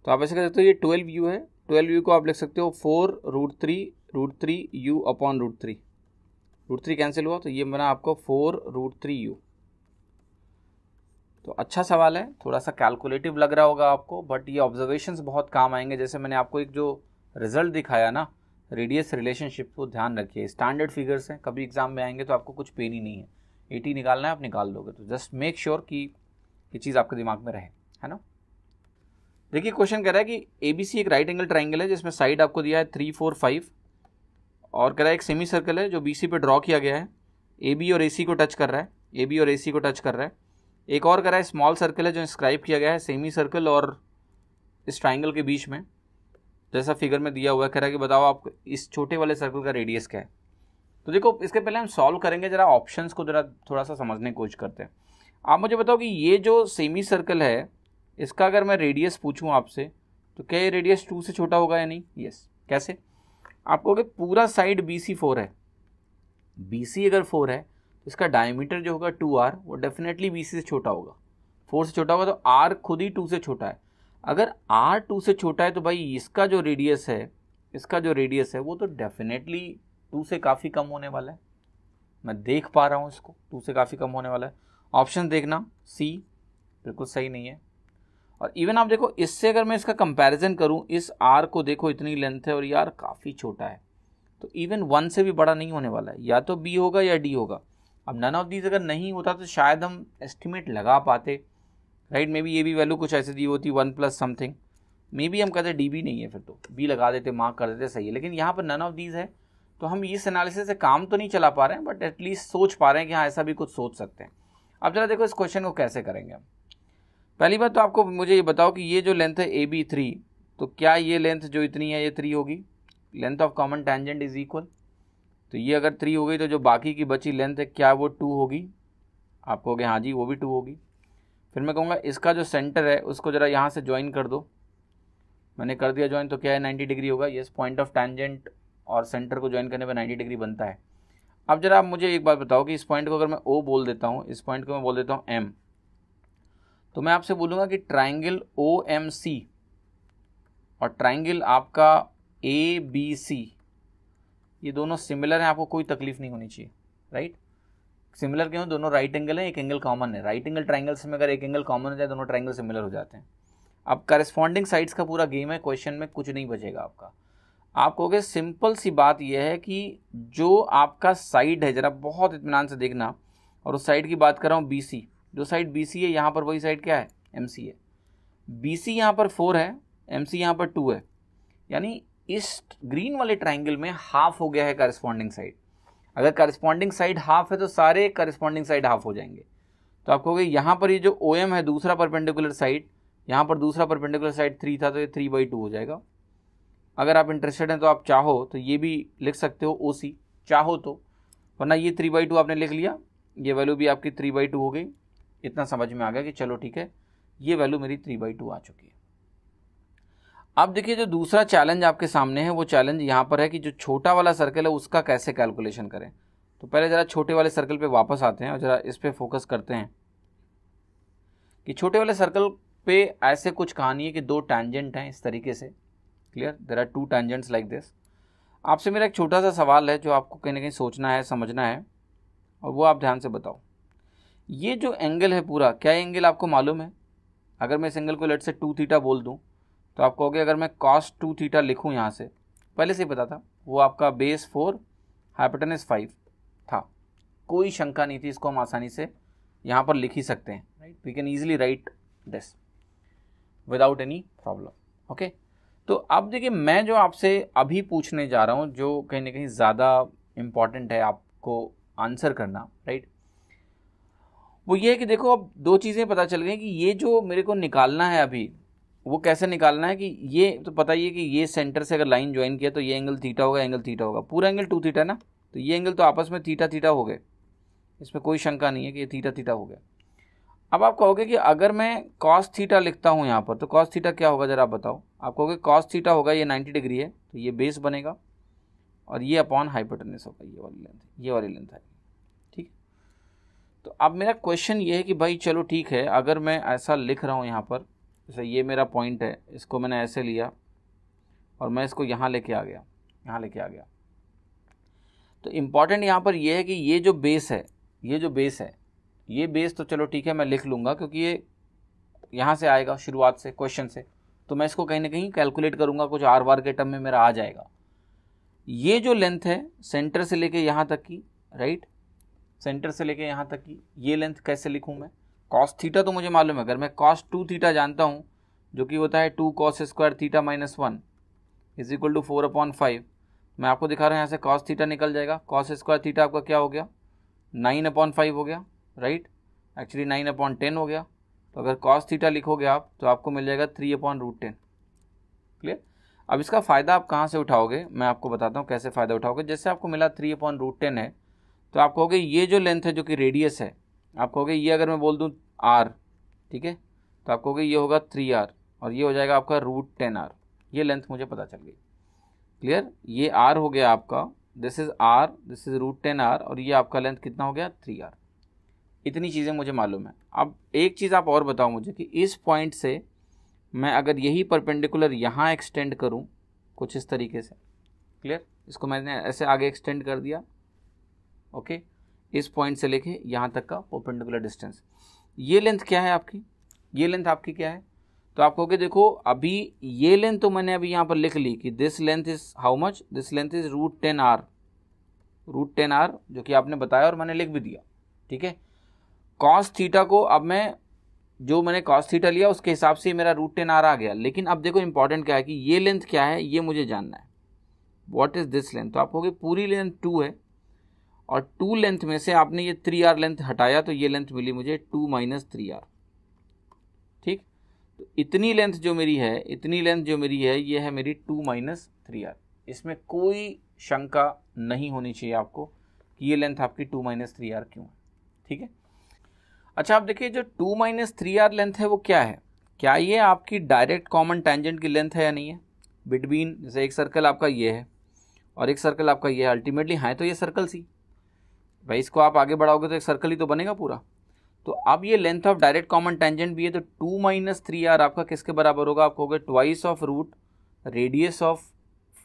तो आप ऐसे कर सकते हो ये ट्वेल्व यू है ट्वेल्व यू को आप लिख सकते हो four root three root three u upon root three root three cancel हुआ तो ये बना आपको फोर रूट थ्री यू तो अच्छा सवाल है थोड़ा सा कैलकुलेटिव लग रहा होगा आपको बट ये ऑब्जर्वेशन बहुत काम आएंगे जैसे मैंने आपको एक जो रिजल्ट दिखाया ना रेडियस रिलेशनशिप को ध्यान रखिए स्टैंडर्ड फिगर्स हैं कभी एग्जाम में आएंगे तो आपको कुछ पेन ही नहीं है एटी निकालना है आप निकाल लोगे तो जस्ट मेक श्योर कि ये चीज़ आपके दिमाग में रहे है ना देखिए क्वेश्चन कह रहा है कि ए बी सी एक राइट एंगल ट्राइंगल है जिसमें साइड आपको दिया है थ्री फोर फाइव और कह रहा है एक सेमी सर्कल है जो बी सी पर ड्रॉ किया गया है ए बी और ए सी को टच कर रहा है ए बी और ए सी को टच कर रहा है एक और करा है स्मॉल सर्कल है जो इंस्क्राइब किया गया है सेमी सर्कल और इस ट्राइंगल के बीच में जैसा फिगर में दिया हुआ है करा कि बताओ आप इस छोटे वाले सर्कल का रेडियस क्या है तो देखो इसके पहले हम सॉल्व करेंगे ज़रा ऑप्शंस को ज़रा थोड़ा सा समझने की कोशिश करते हैं आप मुझे बताओ कि ये जो सेमी सर्कल है इसका अगर मैं रेडियस पूछूँ आपसे तो क्या ये रेडियस टू से छोटा होगा या नहीं यस कैसे आपको कि पूरा साइड बी सी फोर है बी सी अगर फोर है इसका डायमीटर जो होगा टू आर वो डेफिनेटली बी से छोटा होगा फोर से छोटा होगा तो आर खुद ही टू से छोटा है अगर आर टू से छोटा है तो भाई इसका जो रेडियस है इसका जो रेडियस है वो तो डेफिनेटली टू से काफ़ी कम होने वाला है मैं देख पा रहा हूँ इसको टू से काफ़ी कम होने वाला है ऑप्शन देखना सी बिल्कुल सही नहीं है और इवन आप देखो इससे अगर मैं इसका कंपैरिजन करूं इस आर को देखो इतनी लेंथ है और ये आर काफ़ी छोटा है तो इवन वन से भी बड़ा नहीं होने वाला है या तो बी होगा या डी होगा अब नन ऑफ दीज अगर नहीं होता तो शायद हम एस्टिमेट लगा पाते राइट मे बी ये भी वैल्यू कुछ ऐसे दी होती one plus something may be हम कहते डी बी नहीं है फिर तो बी लगा देते मार्क कर देते सही है लेकिन यहाँ पर नन ऑफ दीज है तो हम इस एनालिसिस से काम तो नहीं चला पा रहे हैं बट एटलीस्ट सोच पा रहे हैं कि हाँ ऐसा भी कुछ सोच सकते हैं अब जरा देखो इस क्वेश्चन को कैसे करेंगे हम पहली बात तो आपको मुझे ये बताओ कि ये जो लेंथ है ए बी थ्री तो क्या ये लेंथ जो इतनी है ये थ्री होगी length of common tangent is equal तो ये अगर थ्री हो गई तो जो बाकी की बची लेंथ है क्या वो टू होगी आप कहोगे हाँ जी वो भी टू होगी फिर मैं कहूँगा इसका जो सेंटर है उसको ज़रा यहाँ से ज्वाइन कर दो मैंने कर दिया ज्वाइन तो क्या है नाइन्टी डिग्री होगा येस पॉइंट ऑफ टैंजेंट और सेंटर को ज्वाइन करने पर नाइन्टी डिग्री बनता है अब जरा आप मुझे एक बात बताओ कि इस पॉइंट को अगर मैं ओ बोल देता हूँ इस पॉइंट को मैं बोल देता हूँ एम तो मैं आपसे बोलूँगा कि ट्राइंगल ओ एम सी और ट्राइंगल आपका ए बी सी ये दोनों सिमिलर हैं आपको कोई तकलीफ नहीं होनी चाहिए राइट सिमिलर क्यों दोनों राइट एंगल है एक एंगल कॉमन है राइट एंगल ट्राइंगल्स में अगर एक एंगल कॉमन हो जाए दोनों ट्राइंगल सिमिलर हो जाते हैं अब करस्पॉन्डिंग साइड्स का पूरा गेम है क्वेश्चन में कुछ नहीं बचेगा आपका आप कहोगे सिंपल सी बात यह है कि जो आपका साइड है ज़रा बहुत इतमान से देखना और उस साइड की बात कर रहा हूँ बी सी जो साइड बी सी है यहाँ पर वही साइड क्या है एम सी है बी सी यहाँ पर फोर है एम सी यहाँ पर टू है यानी इस ग्रीन वाले ट्राइंगल में हाफ हो गया है करस्पॉन्डिंग साइड अगर करस्पॉन्डिंग साइड हाफ है तो सारे करस्पॉन्डिंग साइड हाफ हो जाएंगे तो आप कहोगे यहाँ पर ये यह जो ओ एम है दूसरा परपेंडिकुलर साइड यहाँ पर दूसरा परपेंडिकुलर साइड थ्री था तो ये थ्री बाई टू हो जाएगा अगर आप इंटरेस्टेड हैं तो आप चाहो तो ये भी लिख सकते हो ओ सी चाहो तो वरना ये थ्री बाई टू आपने लिख लिया ये वैल्यू भी आपकी थ्री बाई टू हो गई इतना समझ में आ गया कि चलो ठीक है ये वैल्यू मेरी थ्री बाई टू आ चुकी है अब देखिए जो दूसरा चैलेंज आपके सामने है वो चैलेंज यहाँ पर है कि जो छोटा वाला सर्कल है उसका कैसे कैलकुलेशन करें तो पहले ज़रा छोटे वाले सर्कल पे वापस आते हैं और ज़रा इस पर फोकस करते हैं कि छोटे वाले सर्कल पे ऐसे कुछ कहानी है कि दो टैंजेंट हैं इस तरीके से clear there are two tangents like this आपसे मेरा एक छोटा सा सवाल है जो आपको कहीं ना कहीं सोचना है समझना है और वो आप ध्यान से बताओ ये जो एंगल है पूरा क्या एंगल आपको मालूम है अगर मैं इस एंगल को लेट से टू थीटा बोल दूँ तो आप कहोगे अगर मैं कॉस टू थीटा लिखूँ यहाँ से पहले से ही पता था वो आपका बेस फोर हाइपोटेनस फाइव था कोई शंका नहीं थी इसको हम आसानी से यहाँ पर लिख ही सकते हैं right we can easily write this without any problem okay तो अब देखिए मैं जो आपसे अभी पूछने जा रहा हूँ जो कहीं ना कहीं ज़्यादा इम्पॉर्टेंट है आपको आंसर करना राइट वो ये है कि देखो अब दो चीज़ें पता चल गई कि ये जो मेरे को निकालना है अभी वो कैसे निकालना है कि ये तो पता ही है कि ये सेंटर से अगर लाइन ज्वाइन किया तो ये एंगल थीटा होगा एंगल थीटा होगा पूरा एंगल टू थीटा ना तो ये एंगल तो आपस में थीटा थीटा हो गए इसमें कोई शंका नहीं है कि ये थीटा थीटा हो गया अब आप कहोगे कि अगर मैं कॉस थीटा लिखता हूँ यहाँ पर तो कॉस थीटा क्या होगा ज़रा आप बताओ आप कहोगे कॉस थीटा होगा ये नाइन्टी डिग्री है तो ये बेस बनेगा और ये अपॉन हाइपोटेनस होगा ये वाली लेंथ ये वाली लेंथ आएगी ठीक तो अब मेरा क्वेश्चन ये है कि भाई चलो ठीक है अगर मैं ऐसा लिख रहा हूँ यहाँ पर जैसे ये मेरा पॉइंट है इसको मैंने ऐसे लिया और मैं इसको यहाँ लेके आ गया यहाँ लेके आ गया तो इम्पॉर्टेंट यहाँ पर यह है कि ये जो बेस है ये जो बेस है ये बेस तो चलो ठीक है मैं लिख लूँगा क्योंकि ये यहाँ से आएगा शुरुआत से क्वेश्चन से तो मैं इसको कहीं ना कहीं कैलकुलेट करूँगा कुछ आर वार के टर्म में मेरा आ जाएगा ये जो लेंथ है सेंटर से लेके यहाँ तक की राइट सेंटर से लेके यहाँ तक की ये लेंथ कैसे लिखूँ मैं कॉस थीटा तो मुझे मालूम है अगर मैं कॉस टू थीटा जानता हूँ जो कि होता है two cos square theta minus one is equal to four upon five मैं आपको दिखा रहा हूँ यहाँ से कॉस थीटा निकल जाएगा कॉस स्क्वायर थीटा आपका क्या हो गया नाइन अपॉन फाइव हो गया right actually nine upon ten हो गया तो अगर कॉस थीटा लिखोगे आप तो आपको मिल जाएगा three upon root ten clear अब इसका फ़ायदा आप कहाँ से उठाओगे मैं आपको बताता हूँ कैसे फ़ायदा उठाओगे जैसे आपको मिला थ्री अपॉन रूट टेन है तो आप कहोगे ये जो लेंथ है जो कि रेडियस है आप कहोगे ये अगर मैं बोल दूँ आर ठीक है तो आप कहोगे ये होगा थ्री आर और ये हो जाएगा आपका रूट टेन आर ये लेंथ मुझे पता चल गई क्लियर ये आर हो गया आपका this is r this is root ten r और ये आपका लेंथ कितना हो गया थ्री आर इतनी चीज़ें मुझे मालूम है अब एक चीज़ आप और बताओ मुझे कि इस पॉइंट से मैं अगर यही परपेंडिकुलर यहाँ एक्सटेंड करूँ कुछ इस तरीके से क्लियर इसको मैंने ऐसे आगे एक्सटेंड कर दिया ओके इस पॉइंट से लेके यहाँ तक का परपेंडिकुलर डिस्टेंस ये लेंथ क्या है आपकी ये लेंथ आपकी क्या है तो आप कहोगे देखो अभी ये लेंथ तो मैंने अभी यहाँ पर लिख ली कि this length is how much this length is root ten r root ten r जो कि आपने बताया और मैंने लिख भी दिया ठीक है कॉस थीटा को अब मैं जो मैंने कॉस थीटा लिया उसके हिसाब से मेरा रूट टेन आर आ गया लेकिन अब देखो इंपॉर्टेंट क्या है कि ये लेंथ क्या है ये मुझे जानना है वॉट इज़ दिस लेंथ तो आप कहोगे पूरी लेंथ टू है और टू लेंथ में से आपने ये थ्री आर लेंथ हटाया तो ये लेंथ मिली मुझे टू माइनस थ्री आर ठीक तो इतनी लेंथ जो मेरी है इतनी लेंथ जो मेरी है ये है मेरी टू माइनस थ्री आर इसमें कोई शंका नहीं होनी चाहिए आपको कि ये लेंथ आपकी टू माइनस थ्री आर क्यों है ठीक है अच्छा आप देखिए जो two minus three r length है वो क्या है क्या ये आपकी डायरेक्ट कॉमन टेंजेंट की लेंथ है या नहीं है बिटवीन जैसे एक सर्कल आपका ये है और एक सर्कल आपका ये है अल्टीमेटली हाँ तो ये सर्कल सी भाई इसको आप आगे बढ़ाओगे तो एक सर्कल ही तो बनेगा पूरा तो अब ये length of direct common tangent भी है तो टू माइनस थ्री आर आपका किसके बराबर होगा आप कहोगे twice of root radius of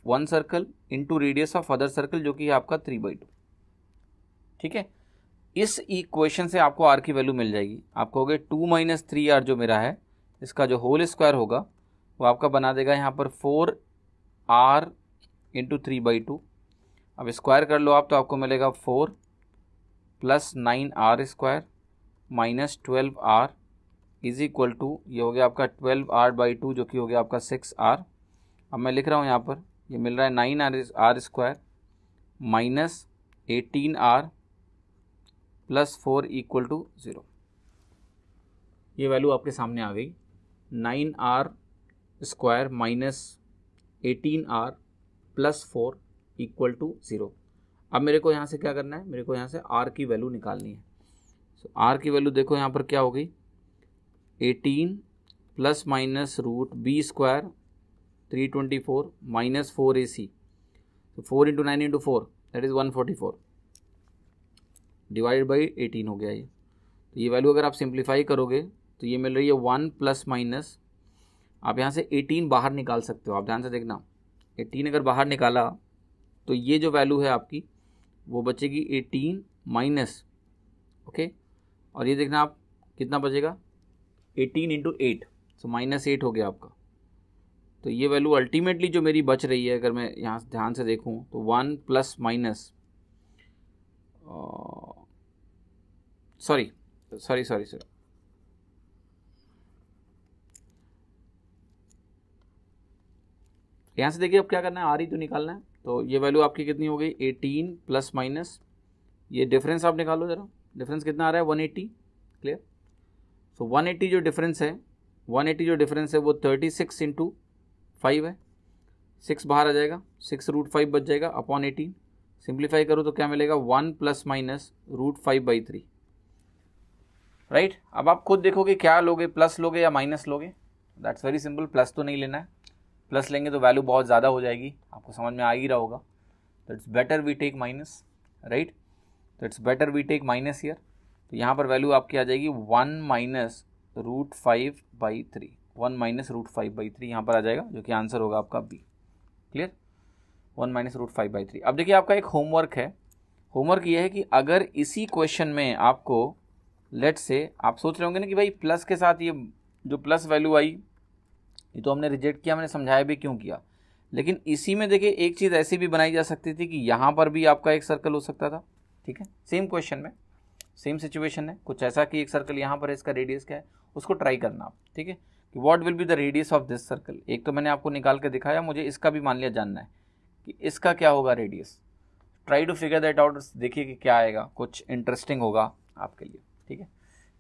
one circle into radius of other circle जो कि आपका थ्री बाई टू ठीक है इस इक्वेशन से आपको आर की वैल्यू मिल जाएगी आप कहोगे टू माइनस थ्री आर जो मेरा है इसका जो होल स्क्वायर होगा वो आपका बना देगा यहाँ पर four r into three by two अब स्क्वायर कर लो आप तो आपको मिलेगा four plus nine r square minus twelve r is equal to ये हो गया आपका ट्वेल्व आर बाई टू जो कि हो गया आपका सिक्स आर अब मैं लिख रहा हूँ यहाँ पर ये मिल रहा है nine r are square minus eighteen r plus four equal to zero ये वैल्यू आपके सामने आ गई nine r square minus eighteen r plus four equal to zero अब मेरे को यहाँ से क्या करना है मेरे को यहाँ से आर की वैल्यू निकालनी है सो आर की वैल्यू देखो यहाँ पर क्या हो गई eighteen plus minus root B square three twenty four minus four ए सी तो four into nine into four that is one forty four divide by eighteen हो गया ये तो ये वैल्यू अगर आप सिंप्लीफाई करोगे तो ये मिल रही है वन प्लस माइनस आप यहाँ से एटीन बाहर निकाल सकते हो आप ध्यान से देखना एटीन अगर बाहर निकाला तो ये जो वैल्यू है आपकी वो बचेगी एटीन माइनस ओके और ये देखना आप कितना बचेगा eighteen into eight so minus eight हो गया आपका तो ये वैल्यू अल्टीमेटली जो मेरी बच रही है अगर मैं यहाँ ध्यान से देखूँ तो one plus minus sorry sorry sorry sir यहाँ से देखिए अब क्या करना है आर ही e तो निकालना है तो ये वैल्यू आपकी कितनी हो गई एटीन प्लस माइनस ये डिफरेंस आप निकालो ज़रा डिफरेंस कितना आ रहा है one eighty clear so one eighty जो डिफरेंस है वन एट्टी जो डिफरेंस है वो थर्टी सिक्स इंटू फाइव है सिक्स बाहर आ जाएगा सिक्स रूट फाइव बच जाएगा अपॉन एटीन सिंप्लीफाई करो तो क्या मिलेगा one plus minus root five by three right अब आप खुद देखोगे क्या लोगे प्लस लोगे या माइनस लोगे दैट्स वेरी सिंपल प्लस तो नहीं लेना है प्लस लेंगे तो वैल्यू बहुत ज़्यादा हो जाएगी आपको समझ में आ ही रहा होगा तो it's better we take minus right तो it's better we take minus here तो यहाँ पर वैल्यू आपकी आ जाएगी one minus root five by three one minus root five by three यहाँ पर आ जाएगा जो कि आंसर होगा आपका B clear one minus root five by three अब देखिए आपका एक होमवर्क है होमवर्क ये है कि अगर इसी क्वेश्चन में आपको लेट से आप सोच रहे होंगे ना कि भाई प्लस के साथ ये जो प्लस वैल्यू आई ये तो हमने रिजेक्ट किया हमने समझाया भी क्यों किया लेकिन इसी में देखिए एक चीज़ ऐसी भी बनाई जा सकती थी कि यहाँ पर भी आपका एक सर्कल हो सकता था ठीक है सेम क्वेश्चन में सेम सिचुएशन है कुछ ऐसा कि एक सर्कल यहाँ पर है इसका रेडियस क्या है उसको ट्राई करना आप ठीक है कि what will be the radius of this circle एक तो मैंने आपको निकाल के दिखाया मुझे इसका भी मान लिया जानना है कि इसका क्या होगा radius try to figure that out देखिए कि क्या आएगा कुछ इंटरेस्टिंग होगा आपके लिए ठीक है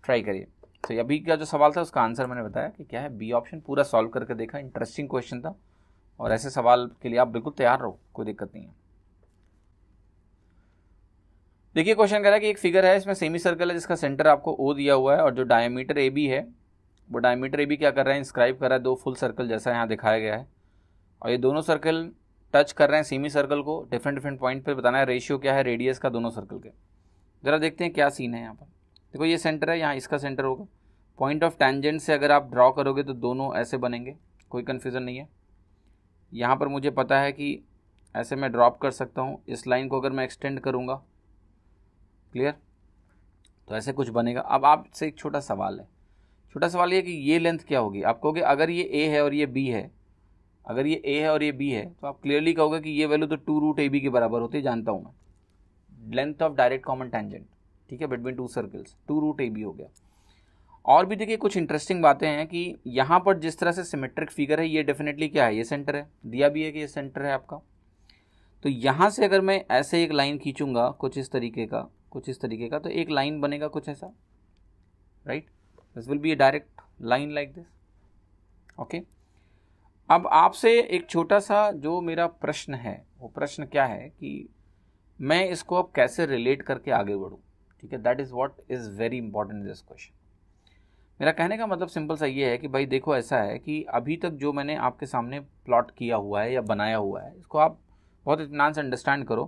ट्राई करिए तो अभी का जो सवाल था उसका आंसर मैंने बताया कि क्या है बी ऑप्शन पूरा सॉल्व करके देखा इंटरेस्टिंग क्वेश्चन था और ऐसे सवाल के लिए आप बिल्कुल तैयार रहो कोई दिक्कत नहीं है देखिए क्वेश्चन कह रहा है कि एक फिगर है इसमें सेमी सर्कल है जिसका सेंटर आपको ओ दिया हुआ है और जो डायमीटर ए बी है वो डायमीटर ए बी क्या कर रहा है इंस्क्राइब कर रहा है दो फुल सर्कल जैसा यहाँ दिखाया गया है और ये दोनों सर्कल टच कर रहे हैं सेमी सर्कल को डिफरेंट डिफरेंट पॉइंट पर बताना है रेशियो क्या है रेडियस का दोनों सर्कल के ज़रा देखते हैं क्या सीन है यहाँ पर देखो ये सेंटर है यहाँ इसका सेंटर होगा पॉइंट ऑफ टेंजेंट से अगर आप ड्रॉ करोगे तो दोनों ऐसे बनेंगे कोई कन्फ्यूज़न नहीं है यहाँ पर मुझे पता है कि ऐसे मैं ड्रॉप कर सकता हूँ इस लाइन को अगर मैं एक्सटेंड करूँगा क्लियर तो ऐसे कुछ बनेगा अब आपसे एक छोटा सवाल है छोटा सवाल ये कि ये लेंथ क्या होगी आप कहोगे अगर ये ए है और ये बी है अगर ये ए है और ये बी है तो आप क्लियरली कहोगे कि ये वैल्यू तो टू रूट ए बी के बराबर होती है जानता हूँ मैं length of direct common tangent ठीक है between two circles two root ए बी हो गया और भी देखिए कुछ इंटरेस्टिंग बातें हैं कि यहाँ पर जिस तरह से सिमेट्रिक फिगर है ये डेफिनेटली क्या है ये सेंटर है दिया भी है कि ये सेंटर है आपका तो यहाँ से अगर मैं ऐसे एक लाइन खींचूंगा कुछ इस तरीके का कुछ इस तरीके का तो एक लाइन बनेगा कुछ ऐसा right this will be a direct line like this okay अब आपसे एक छोटा सा जो मेरा प्रश्न है वो प्रश्न क्या है कि मैं इसको अब कैसे रिलेट करके आगे बढ़ूँ ठीक है that is what is very important this question मेरा कहने का मतलब सिंपल सा ये है कि भाई देखो ऐसा है कि अभी तक जो मैंने आपके सामने प्लॉट किया हुआ है या बनाया हुआ है इसको आप बहुत इतमान से अंडरस्टैंड करो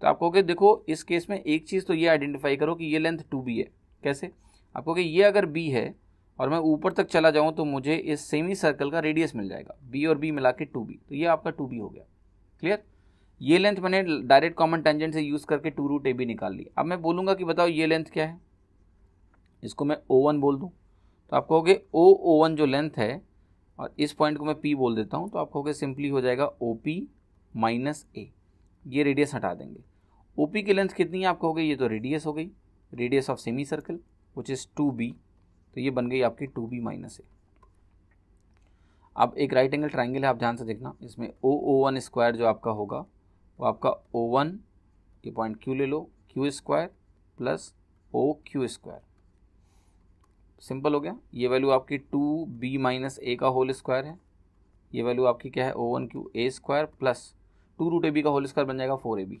तो आप कहोगे देखो इस केस में एक चीज़ तो ये आइडेंटिफाई करो कि ये लेंथ टू बी है कैसे आप कहोगे ये अगर बी है और मैं ऊपर तक चला जाऊँ तो मुझे इस सेमी सर्कल का रेडियस मिल जाएगा बी और बी मिला के टू बी तो ये आपका टू बी हो गया क्लियर ये लेंथ मैंने डायरेक्ट कॉमन टेंजेंट से यूज़ करके टू रूट ए बी निकाल ली अब मैं बोलूँगा कि बताओ ये लेंथ क्या है इसको मैं ओ वन बोल दूँ तो आप कहोगे ओ ओ वन जो लेंथ है और इस पॉइंट को मैं पी बोल देता हूँ तो आप कहोगे सिंपली हो जाएगा ओ पी माइनस ए ये रेडियस हटा देंगे ओ पी की लेंथ कितनी है आप कहोगे ये तो रेडियस हो गई radius of semicircle which is two b तो ये बन गई आपकी टू बी माइनस ए अब एक राइट एंगल ट्राइंगल है आप ध्यान से देखना इसमें ओ ओ वन स्क्वायर जो आपका होगा वो आपका ओ वन ये पॉइंट क्यू ले लो Q square plus O Q square simple हो गया ये वैल्यू आपकी टू बी माइनस ए का होल स्क्वायर है ये वैल्यू आपकी क्या है O one Q a square plus two root A b का होल स्क्वायर बन जाएगा फोर ए बी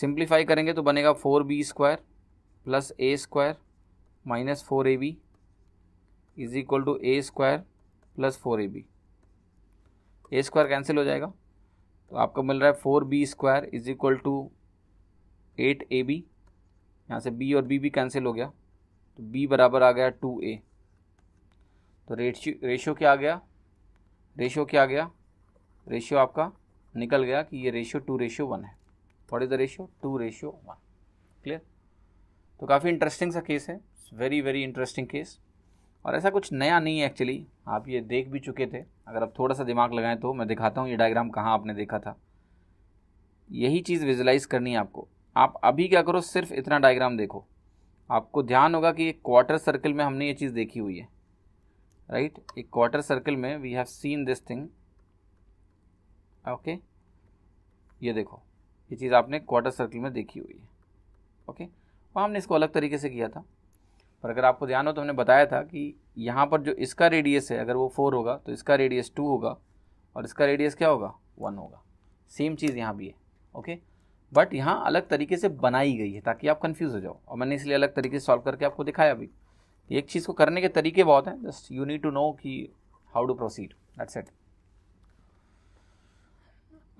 सिंप्लीफाई करेंगे तो बनेगा four b square plus a square minus four a b is equal to a square plus four a b a square cancel हो जाएगा तो आपको मिल रहा है four b square is equal to eight A b यहाँ से B और बी भी कैंसिल हो गया तो बी बराबर आ गया टू ए तो रेशियो रेशियो क्या आ गया रेशियो क्या आ गया रेशियो आपका निकल गया कि ये रेशियो टू रेशियो वन है what is the ratio two ratio one clear तो काफ़ी इंटरेस्टिंग सा केस है वेरी वेरी इंटरेस्टिंग केस और ऐसा कुछ नया नहीं है एक्चुअली आप ये देख भी चुके थे अगर आप थोड़ा सा दिमाग लगाएं तो मैं दिखाता हूँ ये डायग्राम कहाँ आपने देखा था यही चीज़ विजुलाइज करनी है आपको आप अभी क्या करो सिर्फ इतना डायग्राम देखो आपको ध्यान होगा कि एक क्वार्टर सर्कल में हमने ये चीज़ देखी हुई है राइट right? एक क्वार्टर सर्कल में we have seen this thing okay ये देखो ये चीज़ आपने क्वार्टर सर्कल में देखी हुई है ओके okay? और हमने इसको अलग तरीके से किया था पर अगर आपको ध्यान हो तो हमने बताया था कि यहाँ पर जो इसका रेडियस है अगर वो फोर होगा तो इसका रेडियस टू होगा और इसका रेडियस क्या होगा वन होगा सेम चीज़ यहाँ भी है ओके बट यहाँ अलग तरीके से बनाई गई है ताकि आप कन्फ्यूज़ हो जाओ और मैंने इसलिए अलग तरीके से सॉल्व करके आपको दिखाया अभी एक चीज़ को करने के तरीके बहुत हैं just you need to know कि how to proceed that's it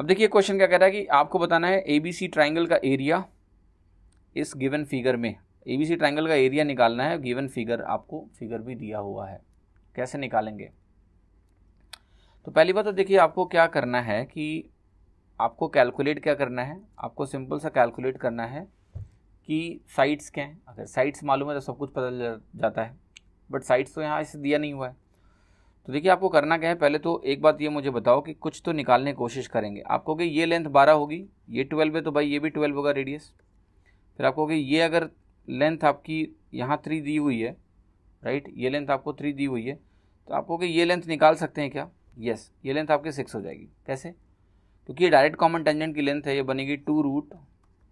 अब देखिए क्वेश्चन क्या कह रहा है कि आपको बताना है ए बी सी ट्राइंगल का एरिया इस गिवन फिगर में ए बी सी ट्राइंगल का एरिया निकालना है गिवन फिगर आपको फिगर भी दिया हुआ है कैसे निकालेंगे तो पहली बात तो देखिए आपको क्या करना है कि आपको कैलकुलेट क्या करना है आपको सिंपल सा कैलकुलेट करना है कि साइट्स क्या हैं अगर साइट्स मालूम है तो सब कुछ पता जाता है बट साइट्स तो यहाँ इसे दिया नहीं हुआ है तो देखिए आपको करना क्या है पहले तो एक बात ये मुझे बताओ कि कुछ तो निकालने की कोशिश करेंगे आपको कहोगे ये लेंथ बारह होगी ये ट्वेल्व है तो भाई ये भी ट्वेल्व होगा रेडियस फिर आपको कहोगे ये अगर लेंथ आपकी यहाँ थ्री दी हुई है राइट ये लेंथ आपको थ्री दी हुई है तो आप कहोगे ये लेंथ निकाल सकते हैं क्या यस ये लेंथ आपके सिक्स हो जाएगी कैसे क्योंकि ये डायरेक्ट कॉमन टेंजेंट की लेंथ है ये बनेगी two root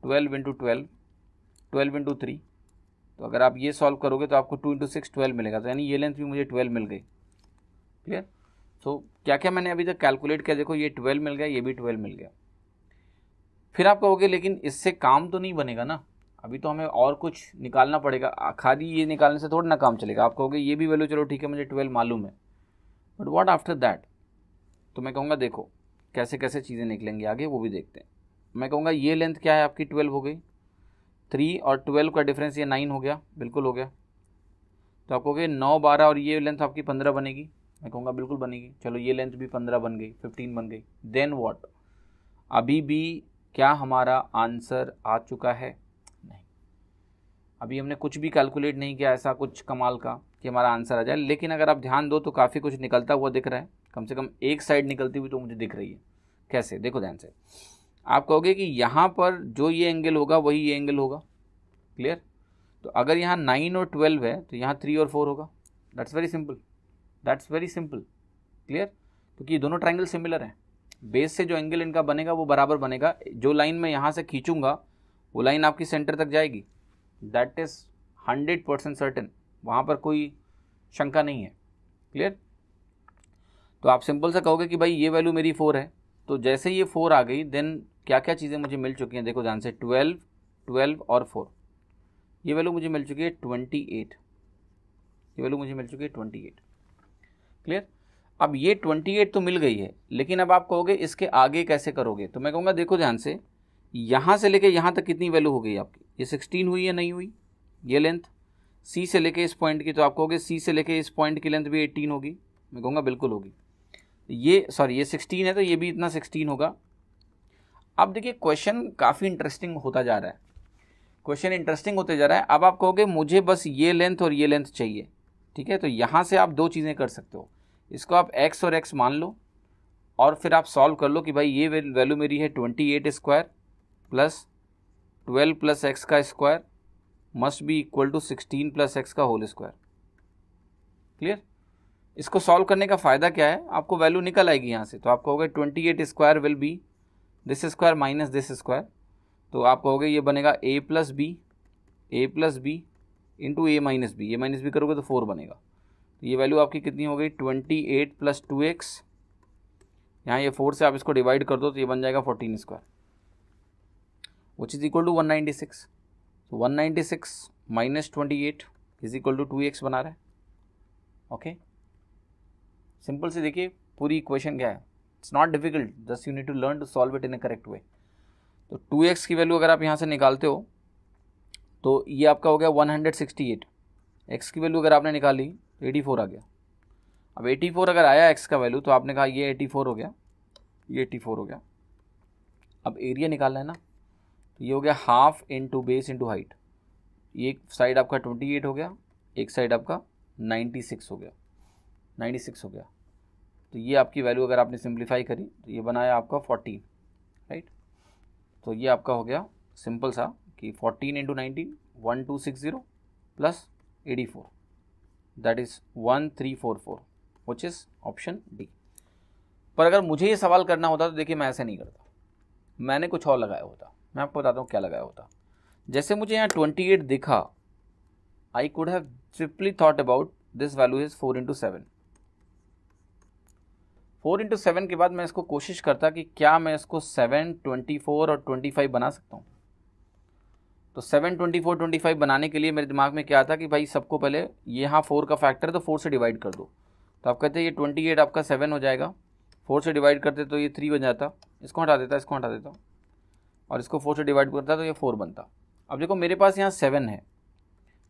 twelve into twelve twelve into three तो अगर आप ये सॉल्व करोगे तो आपको टू इंटू सिक्स ट्वेल्व मिलेगा तो यानी ये लेंथ भी मुझे ट्वेल्व मिल गई क्लियर सो क्या क्या मैंने अभी तक कैलकुलेट किया देखो ये ट्वेल्व मिल गया ये भी ट्वेल्व मिल गया फिर आप कहोगे लेकिन इससे काम तो नहीं बनेगा ना अभी तो हमें और कुछ निकालना पड़ेगा खाली ये निकालने से थोड़ा ना काम चलेगा आप कहोगे ये भी वैल्यू चलो ठीक है मुझे ट्वेल्व मालूम है बट वॉट आफ्टर दैट तो मैं कहूँगा देखो कैसे कैसे चीज़ें निकलेंगी आगे वो भी देखते हैं मैं कहूँगा ये लेंथ क्या है आपकी ट्वेल्व हो गई थ्री और ट्वेल्व का डिफरेंस ये नाइन हो गया बिल्कुल हो गया तो आप कहोगे नौ बारह और ये लेंथ आपकी पंद्रह बनेगी मैं कहूँगा बिल्कुल बनेगी चलो ये लेंथ भी पंद्रह बन गई फिफ्टीन बन गई देन वॉट अभी भी क्या हमारा आंसर आ चुका है अभी हमने कुछ भी कैलकुलेट नहीं किया ऐसा कुछ कमाल का कि हमारा आंसर आ जाए लेकिन अगर आप ध्यान दो तो काफ़ी कुछ निकलता हुआ दिख रहा है कम से कम एक साइड निकलती हुई तो मुझे दिख रही है कैसे देखो ध्यान से आप कहोगे कि यहाँ पर जो ये एंगल होगा वही ये एंगल होगा क्लियर तो अगर यहाँ नाइन और ट्वेल्व है तो यहाँ थ्री और फोर होगा that's very simple that's very simple clear क्योंकि ये दोनों ट्राइंगल सिमिलर हैं बेस से जो एंगल इनका बनेगा वो बराबर बनेगा जो लाइन मैं यहाँ से खींचूंगा वो लाइन आपकी सेंटर तक जाएगी that is hundred percent certain वहाँ पर कोई शंका नहीं है क्लियर तो आप सिंपल सा कहोगे कि भाई ये वैल्यू मेरी फोर है तो जैसे ये फोर आ गई देन क्या क्या चीज़ें मुझे मिल चुकी हैं देखो ध्यान से ट्वेल्व ट्वेल्व और फोर ये वैल्यू मुझे मिल चुकी है ट्वेंटी एट ये वैल्यू मुझे मिल चुकी है ट्वेंटी एट क्लियर अब ये ट्वेंटी एट तो मिल गई है लेकिन अब आप कहोगे इसके आगे कैसे करोगे तो मैं कहूँगा देखो ध्यान से यहाँ से लेके यहाँ तक कितनी वैल्यू हो गई आपकी ये सिक्सटीन हुई या नहीं हुई ये लेंथ सी से लेके इस पॉइंट की तो आप कहोगे सी से लेके इस पॉइंट की लेंथ भी एट्टीन होगी मैं कहूँगा बिल्कुल होगी ये सॉरी ये सिक्सटीन है तो ये भी इतना सिक्सटीन होगा अब देखिए क्वेश्चन काफ़ी इंटरेस्टिंग होता जा रहा है क्वेश्चन इंटरेस्टिंग होते जा रहा है अब आप कहोगे मुझे बस ये लेंथ और ये लेंथ चाहिए ठीक है तो यहाँ से आप दो चीज़ें कर सकते हो इसको आप एक्स और एक्स मान लो और फिर आप सॉल्व कर लो कि भाई ये वैल्यू मेरी है twenty eight square plus twelve plus x का square must be equal to sixteen plus x का होल स्क्वायर क्लियर इसको सॉल्व करने का फ़ायदा क्या है आपको वैल्यू निकल आएगी यहाँ से तो आप कहोगे twenty eight square will be this square minus this square तो आप कहोगे ये बनेगा a plus b a plus b into a minus b a minus b करोगे तो फोर बनेगा तो ये वैल्यू आपकी कितनी हो गई twenty eight plus two x यहाँ ये फोर से आप इसको डिवाइड कर दो तो ये बन जाएगा fourteen square which is equal to 196 so 196 minus 28 is equal to two x बना रहा है ओके सिंपल से देखिए पूरी इक्वेशन क्या है it's not difficult just you need to learn to solve it in a correct way तो two x की वैल्यू अगर आप यहाँ से निकालते हो तो ये आपका हो गया one hundred sixty eight x की वैल्यू अगर आपने निकाली एटी फोर आ गया अब एटी फोर अगर आया एक्स का वैल्यू तो आपने कहा ये एटी फोर हो गया ये एटी फोर हो गया अब एरिया निकालना है ना तो ये हो गया half into base into height एक साइड आपका ट्वेंटी एट हो गया एक साइड आपका नाइन्टी सिक्स हो गया नाइन्टी सिक्स हो गया तो ये आपकी वैल्यू अगर आपने सिंप्लीफाई करी तो ये बनाया आपका फोर्टीन राइट तो ये आपका हो गया सिंपल सा कि fourteen into nineteen one two six zero plus eighty four that is one three four four which is option D पर अगर मुझे ये सवाल करना होता तो देखिए मैं ऐसे नहीं करता मैंने कुछ और लगाया होता मैं आपको बताता हूँ क्या लगाया होता जैसे मुझे यहाँ ट्वेंटी एट दिखा I could have simply thought about this value is four into seven four into seven के बाद मैं इसको कोशिश करता कि क्या मैं इसको सेवन ट्वेंटी फोर और ट्वेंटी फाइव बना सकता हूँ तो seven twenty four twenty five बनाने के लिए मेरे दिमाग में क्या था कि भाई सबको पहले यहाँ फोर का फैक्टर है तो फोर से डिवाइड कर दो तो आप कहते हैं ये ट्वेंटी एट आपका सेवन हो जाएगा फोर से डिवाइड करते तो ये थ्री बन जाता इसको हटा देता इसको हटा देता हूँ और इसको फोर से डिवाइड करता तो ये फोर बनता अब देखो मेरे पास यहाँ सेवन है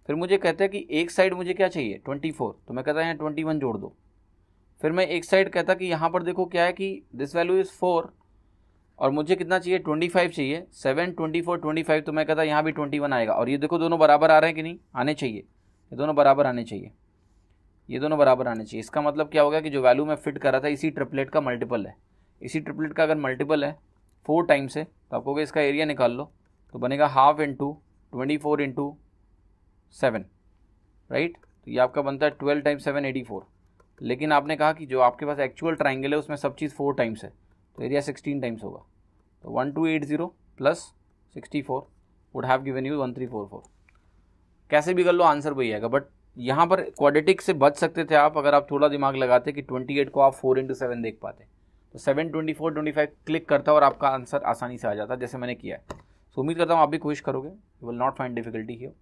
फिर मुझे कहता है कि एक साइड मुझे क्या चाहिए ट्वेंटी फोर तो मैं कहता यहाँ ट्वेंटी वन जोड़ दो फिर मैं एक साइड कहता कि यहाँ पर देखो क्या है कि दिस वैल्यू इज़ फोर और मुझे कितना चाहिए ट्वेंटी फाइव चाहिए seven twenty four twenty five तो मैं कहता यहाँ भी ट्वेंटी वन आएगा और ये देखो दोनों बराबर आ रहे हैं कि नहीं आने चाहिए ये दोनों बराबर आने चाहिए ये दोनों बराबर आने चाहिए इसका मतलब क्या होगा कि जो वैल्यू मैं फिट कर रहा था इसी ट्रिपलेट का मल्टीपल है इसी ट्रिपलेट का अगर मल्टीपल है फोर टाइम्स है तो आप कहोगे इसका एरिया निकाल लो तो बनेगा half into twenty four into seven right तो ये आपका बनता है twelve times seven eighty four लेकिन आपने कहा कि जो आपके पास एक्चुअल ट्राइंगल है उसमें सब चीज़ फोर टाइम्स है तो एरिया सिक्सटीन टाइम्स होगा तो one two eight zero plus sixty four would have given you one three four four कैसे भी कर लो आंसर वही आएगा बट यहाँ पर क्वाड्रेटिक से बच सकते थे आप अगर आप थोड़ा दिमाग लगाते कि ट्वेंटी एट को आप फोर इंटू सेवन देख पाते तो seven twenty four twenty five click करता और आपका आंसर आसानी से आ जाता जैसे मैंने किया है सो so, उम्मीद करता हूँ आप भी कोशिश करोगे you will not find difficulty here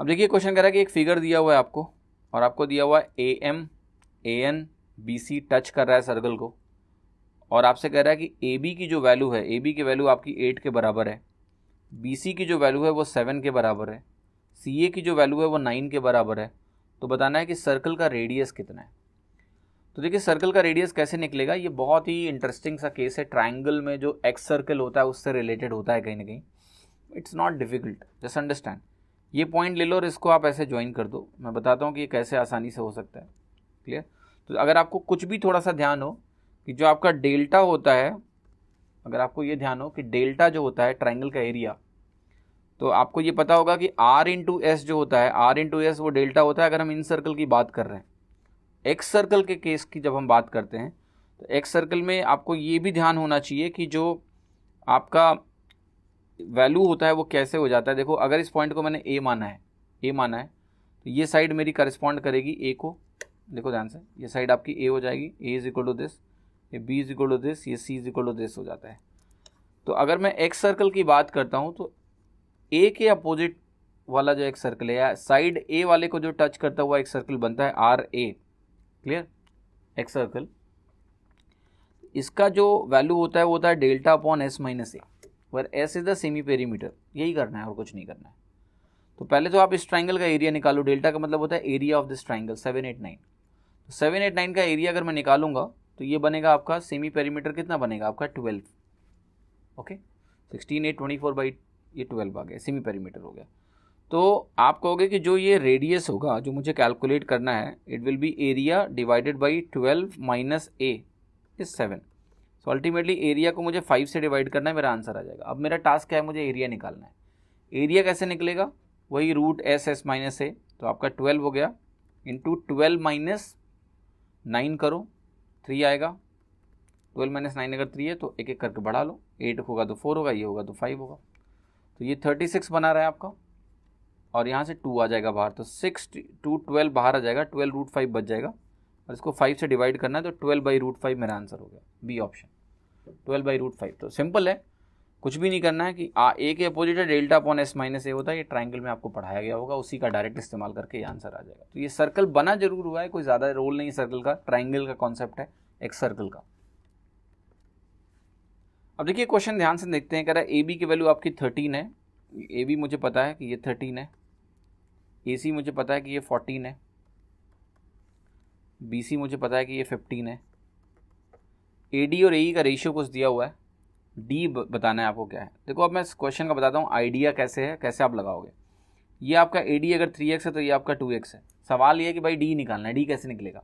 अब देखिए क्वेश्चन कह रहा है कि एक फिगर दिया हुआ है आपको और आपको दिया हुआ है A M A N B C touch कर रहा है सर्कल को और आपसे कह रहा है कि ए बी की जो वैल्यू है ए बी की वैल्यू आपकी एट के बराबर है बी सी की जो वैल्यू है वो सेवन के बराबर है सी ए की जो वैल्यू है वो नाइन के बराबर है तो बताना है कि सर्कल का रेडियस कितना है तो देखिए सर्कल का रेडियस कैसे निकलेगा ये बहुत ही इंटरेस्टिंग सा केस है ट्राइंगल में जो एक्स सर्कल होता है उससे रिलेटेड होता है कहीं ना कहीं it's not difficult just understand ये पॉइंट ले लो और इसको आप ऐसे ज्वाइन कर दो मैं बताता हूँ कि ये कैसे आसानी से हो सकता है क्लियर तो अगर आपको कुछ भी थोड़ा सा ध्यान हो कि जो आपका डेल्टा होता है अगर आपको ये ध्यान हो कि डेल्टा जो होता है ट्राइंगल का एरिया तो आपको ये पता होगा कि आर इंटू एस जो होता है आर इंटू एस वो डेल्टा होता है अगर हम इन सर्कल की बात कर रहे हैं एक्स सर्कल के केस की जब हम बात करते हैं तो एक्स सर्कल में आपको ये भी ध्यान होना चाहिए कि जो आपका वैल्यू होता है वो कैसे हो जाता है देखो अगर इस पॉइंट को मैंने ए माना है ए माना है तो ये साइड मेरी करस्पॉन्ड करेगी ए को देखो ध्यान से ये साइड आपकी ए हो जाएगी a is equal to this ये b is equal to this ये c is equal to this हो जाता है तो अगर मैं एक्स सर्कल की बात करता हूँ तो ए के अपोजिट वाला जो एक सर्कल है या साइड ए वाले को जो टच करता हुआ एक सर्कल बनता है r a clear excircle इसका जो वैल्यू होता है वो होता है delta upon s minus a where s is the semi perimeter यही करना है और कुछ नहीं करना है तो पहले तो आप इस ट्राइंगल का एरिया निकालो डेल्टा का मतलब होता है area of this triangle seven eight nine तो सेवन एट नाइन का एरिया अगर मैं निकालूंगा तो ये बनेगा आपका सेमी पेरीमीटर कितना बनेगा आपका twelve okay sixteen eight twenty four by ये ट्वेल्व आ गया सेमी पेरीमीटर हो गया तो आप कहोगे कि जो ये रेडियस होगा जो मुझे कैलकुलेट करना है it will be area divided by twelve minus a is seven so ultimately area को मुझे फाइव से डिवाइड करना है मेरा आंसर आ जाएगा अब मेरा टास्क क्या है मुझे एरिया निकालना है एरिया कैसे निकलेगा वही root s s minus a तो आपका ट्वेल्व हो गया इंटू ट्वेल्व माइनस नाइन करो थ्री आएगा ट्वेल्व माइनस नाइन अगर थ्री है तो एक एक करके बढ़ा लो एट होगा तो फोर होगा ये होगा तो फाइव होगा तो ये थर्टी सिक्स बना रहा है आपका और यहाँ से टू आ जाएगा बाहर तो सिक्स टू ट्वेल्व बाहर आ जाएगा ट्वेल्व रूट फाइव बच जाएगा और इसको फाइव से डिवाइड करना है तो ट्वेल्व बाई रूट फाइव मेरा आंसर हो गया B option twelve by root five तो सिंपल है कुछ भी नहीं करना है कि आ ए के अपोजिट है delta upon s minus a होता है ये ट्राइंगल में आपको पढ़ाया गया होगा उसी का डायरेक्ट इस्तेमाल करके ये आंसर आ जाएगा तो ये सर्कल बना जरूर हुआ है कोई ज़्यादा रोल नहीं है सर्कल का ट्राइंगल का कॉन्सेप्ट है एक सर्कल का अब देखिए क्वेश्चन ध्यान से देखते हैं कह रहा है ए बी की वैल्यू आपकी थर्टीन है ए बी मुझे पता है कि ये थर्टीन है ए सी मुझे पता है कि ये फोर्टीन है बी सी मुझे पता है कि ये फिफ्टीन है ए डी और ए ई e का रेशियो कुछ दिया हुआ है डी बताना है आपको क्या है देखो अब मैं इस क्वेश्चन का बताता हूँ आइडिया कैसे है कैसे आप लगाओगे ये आपका ए डी अगर थ्री एक्स है तो ये आपका टू एक्स है सवाल ये है कि भाई डी निकालना है डी कैसे निकलेगा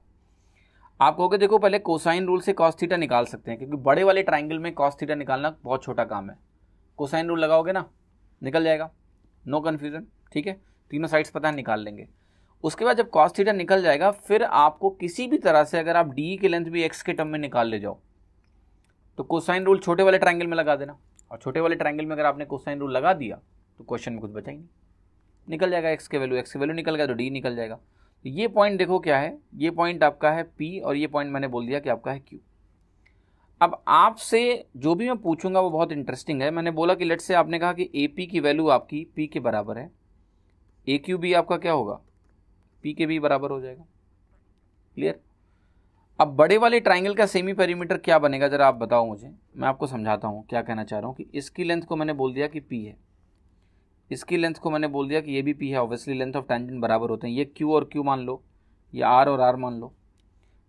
आप कहोगे देखो पहले कोसाइन रूल से कॉस थीटा निकाल सकते हैं क्योंकि बड़े वाले ट्राइंगल में कॉस थीटा निकालना बहुत छोटा काम है कोसाइन रूल लगाओगे ना निकल जाएगा नो कन्फ्यूज़न ठीक है तीनों साइड्स पता है निकाल लेंगे उसके बाद जब कॉस थीटा निकल जाएगा फिर आपको किसी भी तरह से अगर आप डी की लेंथ भी एक्स के टर्म में निकाल ले जाओ तो कोसाइन रूल छोटे वाले ट्राइंगल में लगा देना और छोटे वाले ट्राइंगल में अगर आपने कोसाइन रूल लगा दिया तो क्वेश्चन में कुछ बचा ही नहीं निकल जाएगा एक्स के वैल्यू एक्स के वैल्यू निकल गया तो डी निकल जाएगा तो ये पॉइंट देखो क्या है ये पॉइंट आपका है पी और ये पॉइंट मैंने बोल दिया कि आपका है क्यू अब आपसे जो भी मैं पूछूंगा वो बहुत इंटरेस्टिंग है मैंने बोला कि लेट से आपने कहा कि ए पी की वैल्यू आपकी पी के बराबर है ए क्यू बी आपका क्या होगा पी के बी बराबर हो जाएगा क्लियर अब बड़े वाले ट्राइंगल का सेमी पेरीमीटर क्या बनेगा जरा आप बताओ मुझे मैं आपको समझाता हूँ क्या कहना चाह रहा हूँ कि इसकी लेंथ को मैंने बोल दिया कि पी है इसकी लेंथ को मैंने बोल दिया कि ये भी पी है ऑब्वियसली लेंथ ऑफ टेंजेंट बराबर होते हैं ये क्यू और क्यू मान लो ये आर और आर मान लो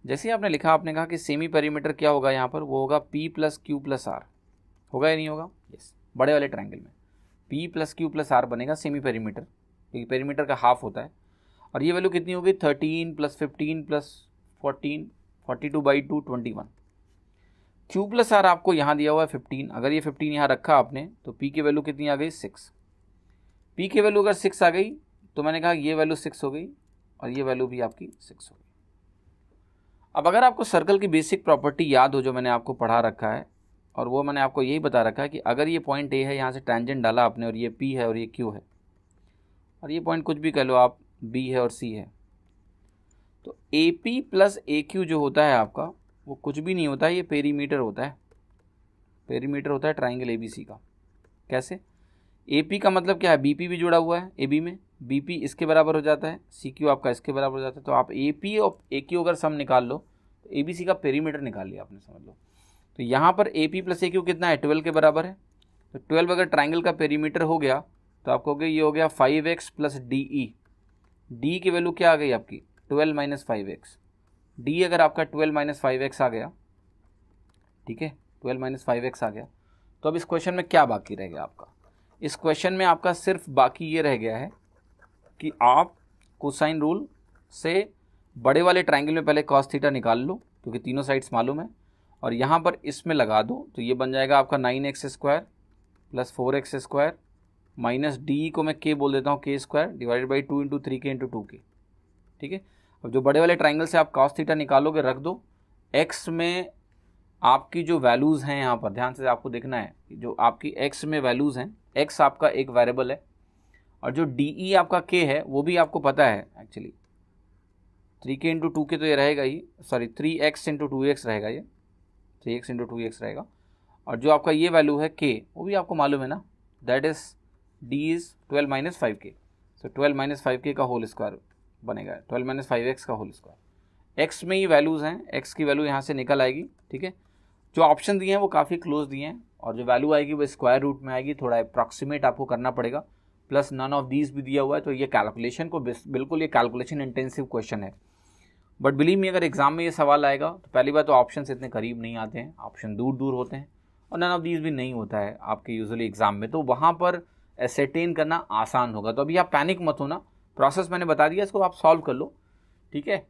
जैसे आपने लिखा आपने कहा कि सेमी पेरीमीटर क्या होगा यहाँ पर वो होगा p plus q plus r होगा या नहीं होगा यस yes. बड़े वाले ट्राइंगल में p plus q plus r बनेगा सेमी पेरीमीटर क्योंकि पेरीमीटर का हाफ होता है और ये वैल्यू कितनी होगी thirteen plus fifteen plus fourteen forty two by two twenty one q plus r आपको यहाँ दिया हुआ है फिफ्टीन अगर ये फिफ्टीन यहाँ रखा आपने तो पी की वैल्यू कितनी आ गई सिक्स पी की वैल्यू अगर सिक्स आ गई तो मैंने कहा ये वैल्यू सिक्स हो गई और ये वैल्यू भी आपकी सिक्स हो गई अब अगर आपको सर्कल की बेसिक प्रॉपर्टी याद हो जो मैंने आपको पढ़ा रखा है और वो मैंने आपको यही बता रखा है कि अगर ये पॉइंट ए है यहाँ से ट्रांजेंट डाला आपने और ये पी है और ये क्यू है और ये पॉइंट कुछ भी कह लो आप बी है और सी है तो A P plus A Q जो होता है आपका वो कुछ भी नहीं होता है ये पेरीमीटर होता है पेरीमीटर होता है ट्राइंगल ए बी सी का कैसे ए पी का मतलब क्या है बी पी भी जुड़ा हुआ है ए बी में बी पी इसके बराबर हो जाता है सी क्यू आपका इसके बराबर हो जाता है तो आप ए पी और ए क्यू अगर सम निकाल लो तो ए बी सी का पेरीमीटर निकाल लिया आपने समझ लो तो यहाँ पर A P plus A Q कितना है ट्वेल्व के बराबर है तो ट्वेल्व अगर ट्राइंगल का पेरीमीटर हो गया तो आप कहोगे ये हो गया five x plus D E D की वैल्यू क्या आ गई आपकी twelve minus five x D अगर आपका ट्वेल्व माइनस फाइव एक्स आ गया ठीक है ट्वेल्व माइनस फाइव एक्स आ गया तो अब इस क्वेश्चन में क्या बाकी रह गया आपका इस क्वेश्चन में आपका सिर्फ बाकी ये रह गया है कि आप कोसाइन रूल से बड़े वाले ट्राइंगल में पहले कॉस थीटा निकाल लो क्योंकि तीनों साइड्स मालूम है और यहाँ पर इसमें लगा दो तो ये बन जाएगा आपका nine x square plus four x square minus D को मैं के बोल देता हूँ k square divided by two into three k into two k ठीक है अब जो बड़े वाले ट्राइंगल से आप कॉस थीटा निकालोगे रख दो एक्स में आपकी जो वैल्यूज़ हैं यहाँ पर ध्यान से आपको देखना है जो आपकी एक्स में वैल्यूज़ हैं एक्स आपका एक वेरेबल है और जो डी ई आपका के है वो भी आपको पता है actually three k into two k तो ये रहेगा ही sorry three x into two x रहेगा ये three x into two x रहेगा और जो आपका ये वैल्यू है के वो भी आपको मालूम है ना that is D is twelve minus five k so twelve minus five k का होल स्क्वायर बनेगा ट्वेल्व माइनस फाइव एक्स का होल स्क्वायर एक्स में ही वैल्यूज़ हैं एक्स की वैल्यू यहाँ से निकल आएगी ठीक है जो ऑप्शन दिए हैं वो काफ़ी क्लोज दिए हैं और जो वैल्यू आएगी वो स्क्वायर रूट में आएगी थोड़ा अप्रॉक्सीमेट आपको करना पड़ेगा प्लस नन ऑफ दीज भी दिया हुआ है तो ये कैलकुलेशन को बिल्कुल ये कैलकुलेशन इंटेंसिव क्वेश्चन है बट बिलीव मी अगर एग्जाम में ये सवाल आएगा तो पहली बार तो ऑप्शन इतने करीब नहीं आते हैं ऑप्शन दूर दूर होते हैं और नन ऑफ दीज भी नहीं होता है आपके यूजली एग्जाम में तो वहाँ पर एसेटेन करना आसान होगा तो अभी आप पैनिक मत होना प्रोसेस मैंने बता दिया इसको आप सॉल्व कर लो ठीक है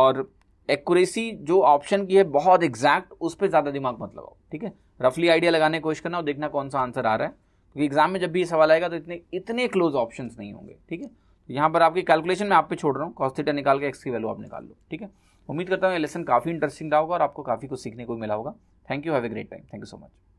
और एक्यूरेसी जो ऑप्शन की है बहुत एग्जैक्ट उस पर ज़्यादा दिमाग मत लगाओ ठीक है रफली आइडिया लगाने की कोशिश करना और देखना कौन सा आंसर आ रहा है क्योंकि एग्जाम में जब भी ये सवाल आएगा तो इतने इतने क्लोज ऑप्शन नहीं होंगे ठीक है तो यहाँ पर आपकी कैलकुलेशन मैं आप पे छोड़ रहा हूँ कॉस्थिटा निकाल के एक्स की वैल्यू आप निकाल लो ठीक है उम्मीद करता हूँ ये लेसन काफ़ी इंटरेस्टिंग रहा होगा और आपको काफ़ी कुछ सीखने को मिला होगा thank you have a great time thank you so much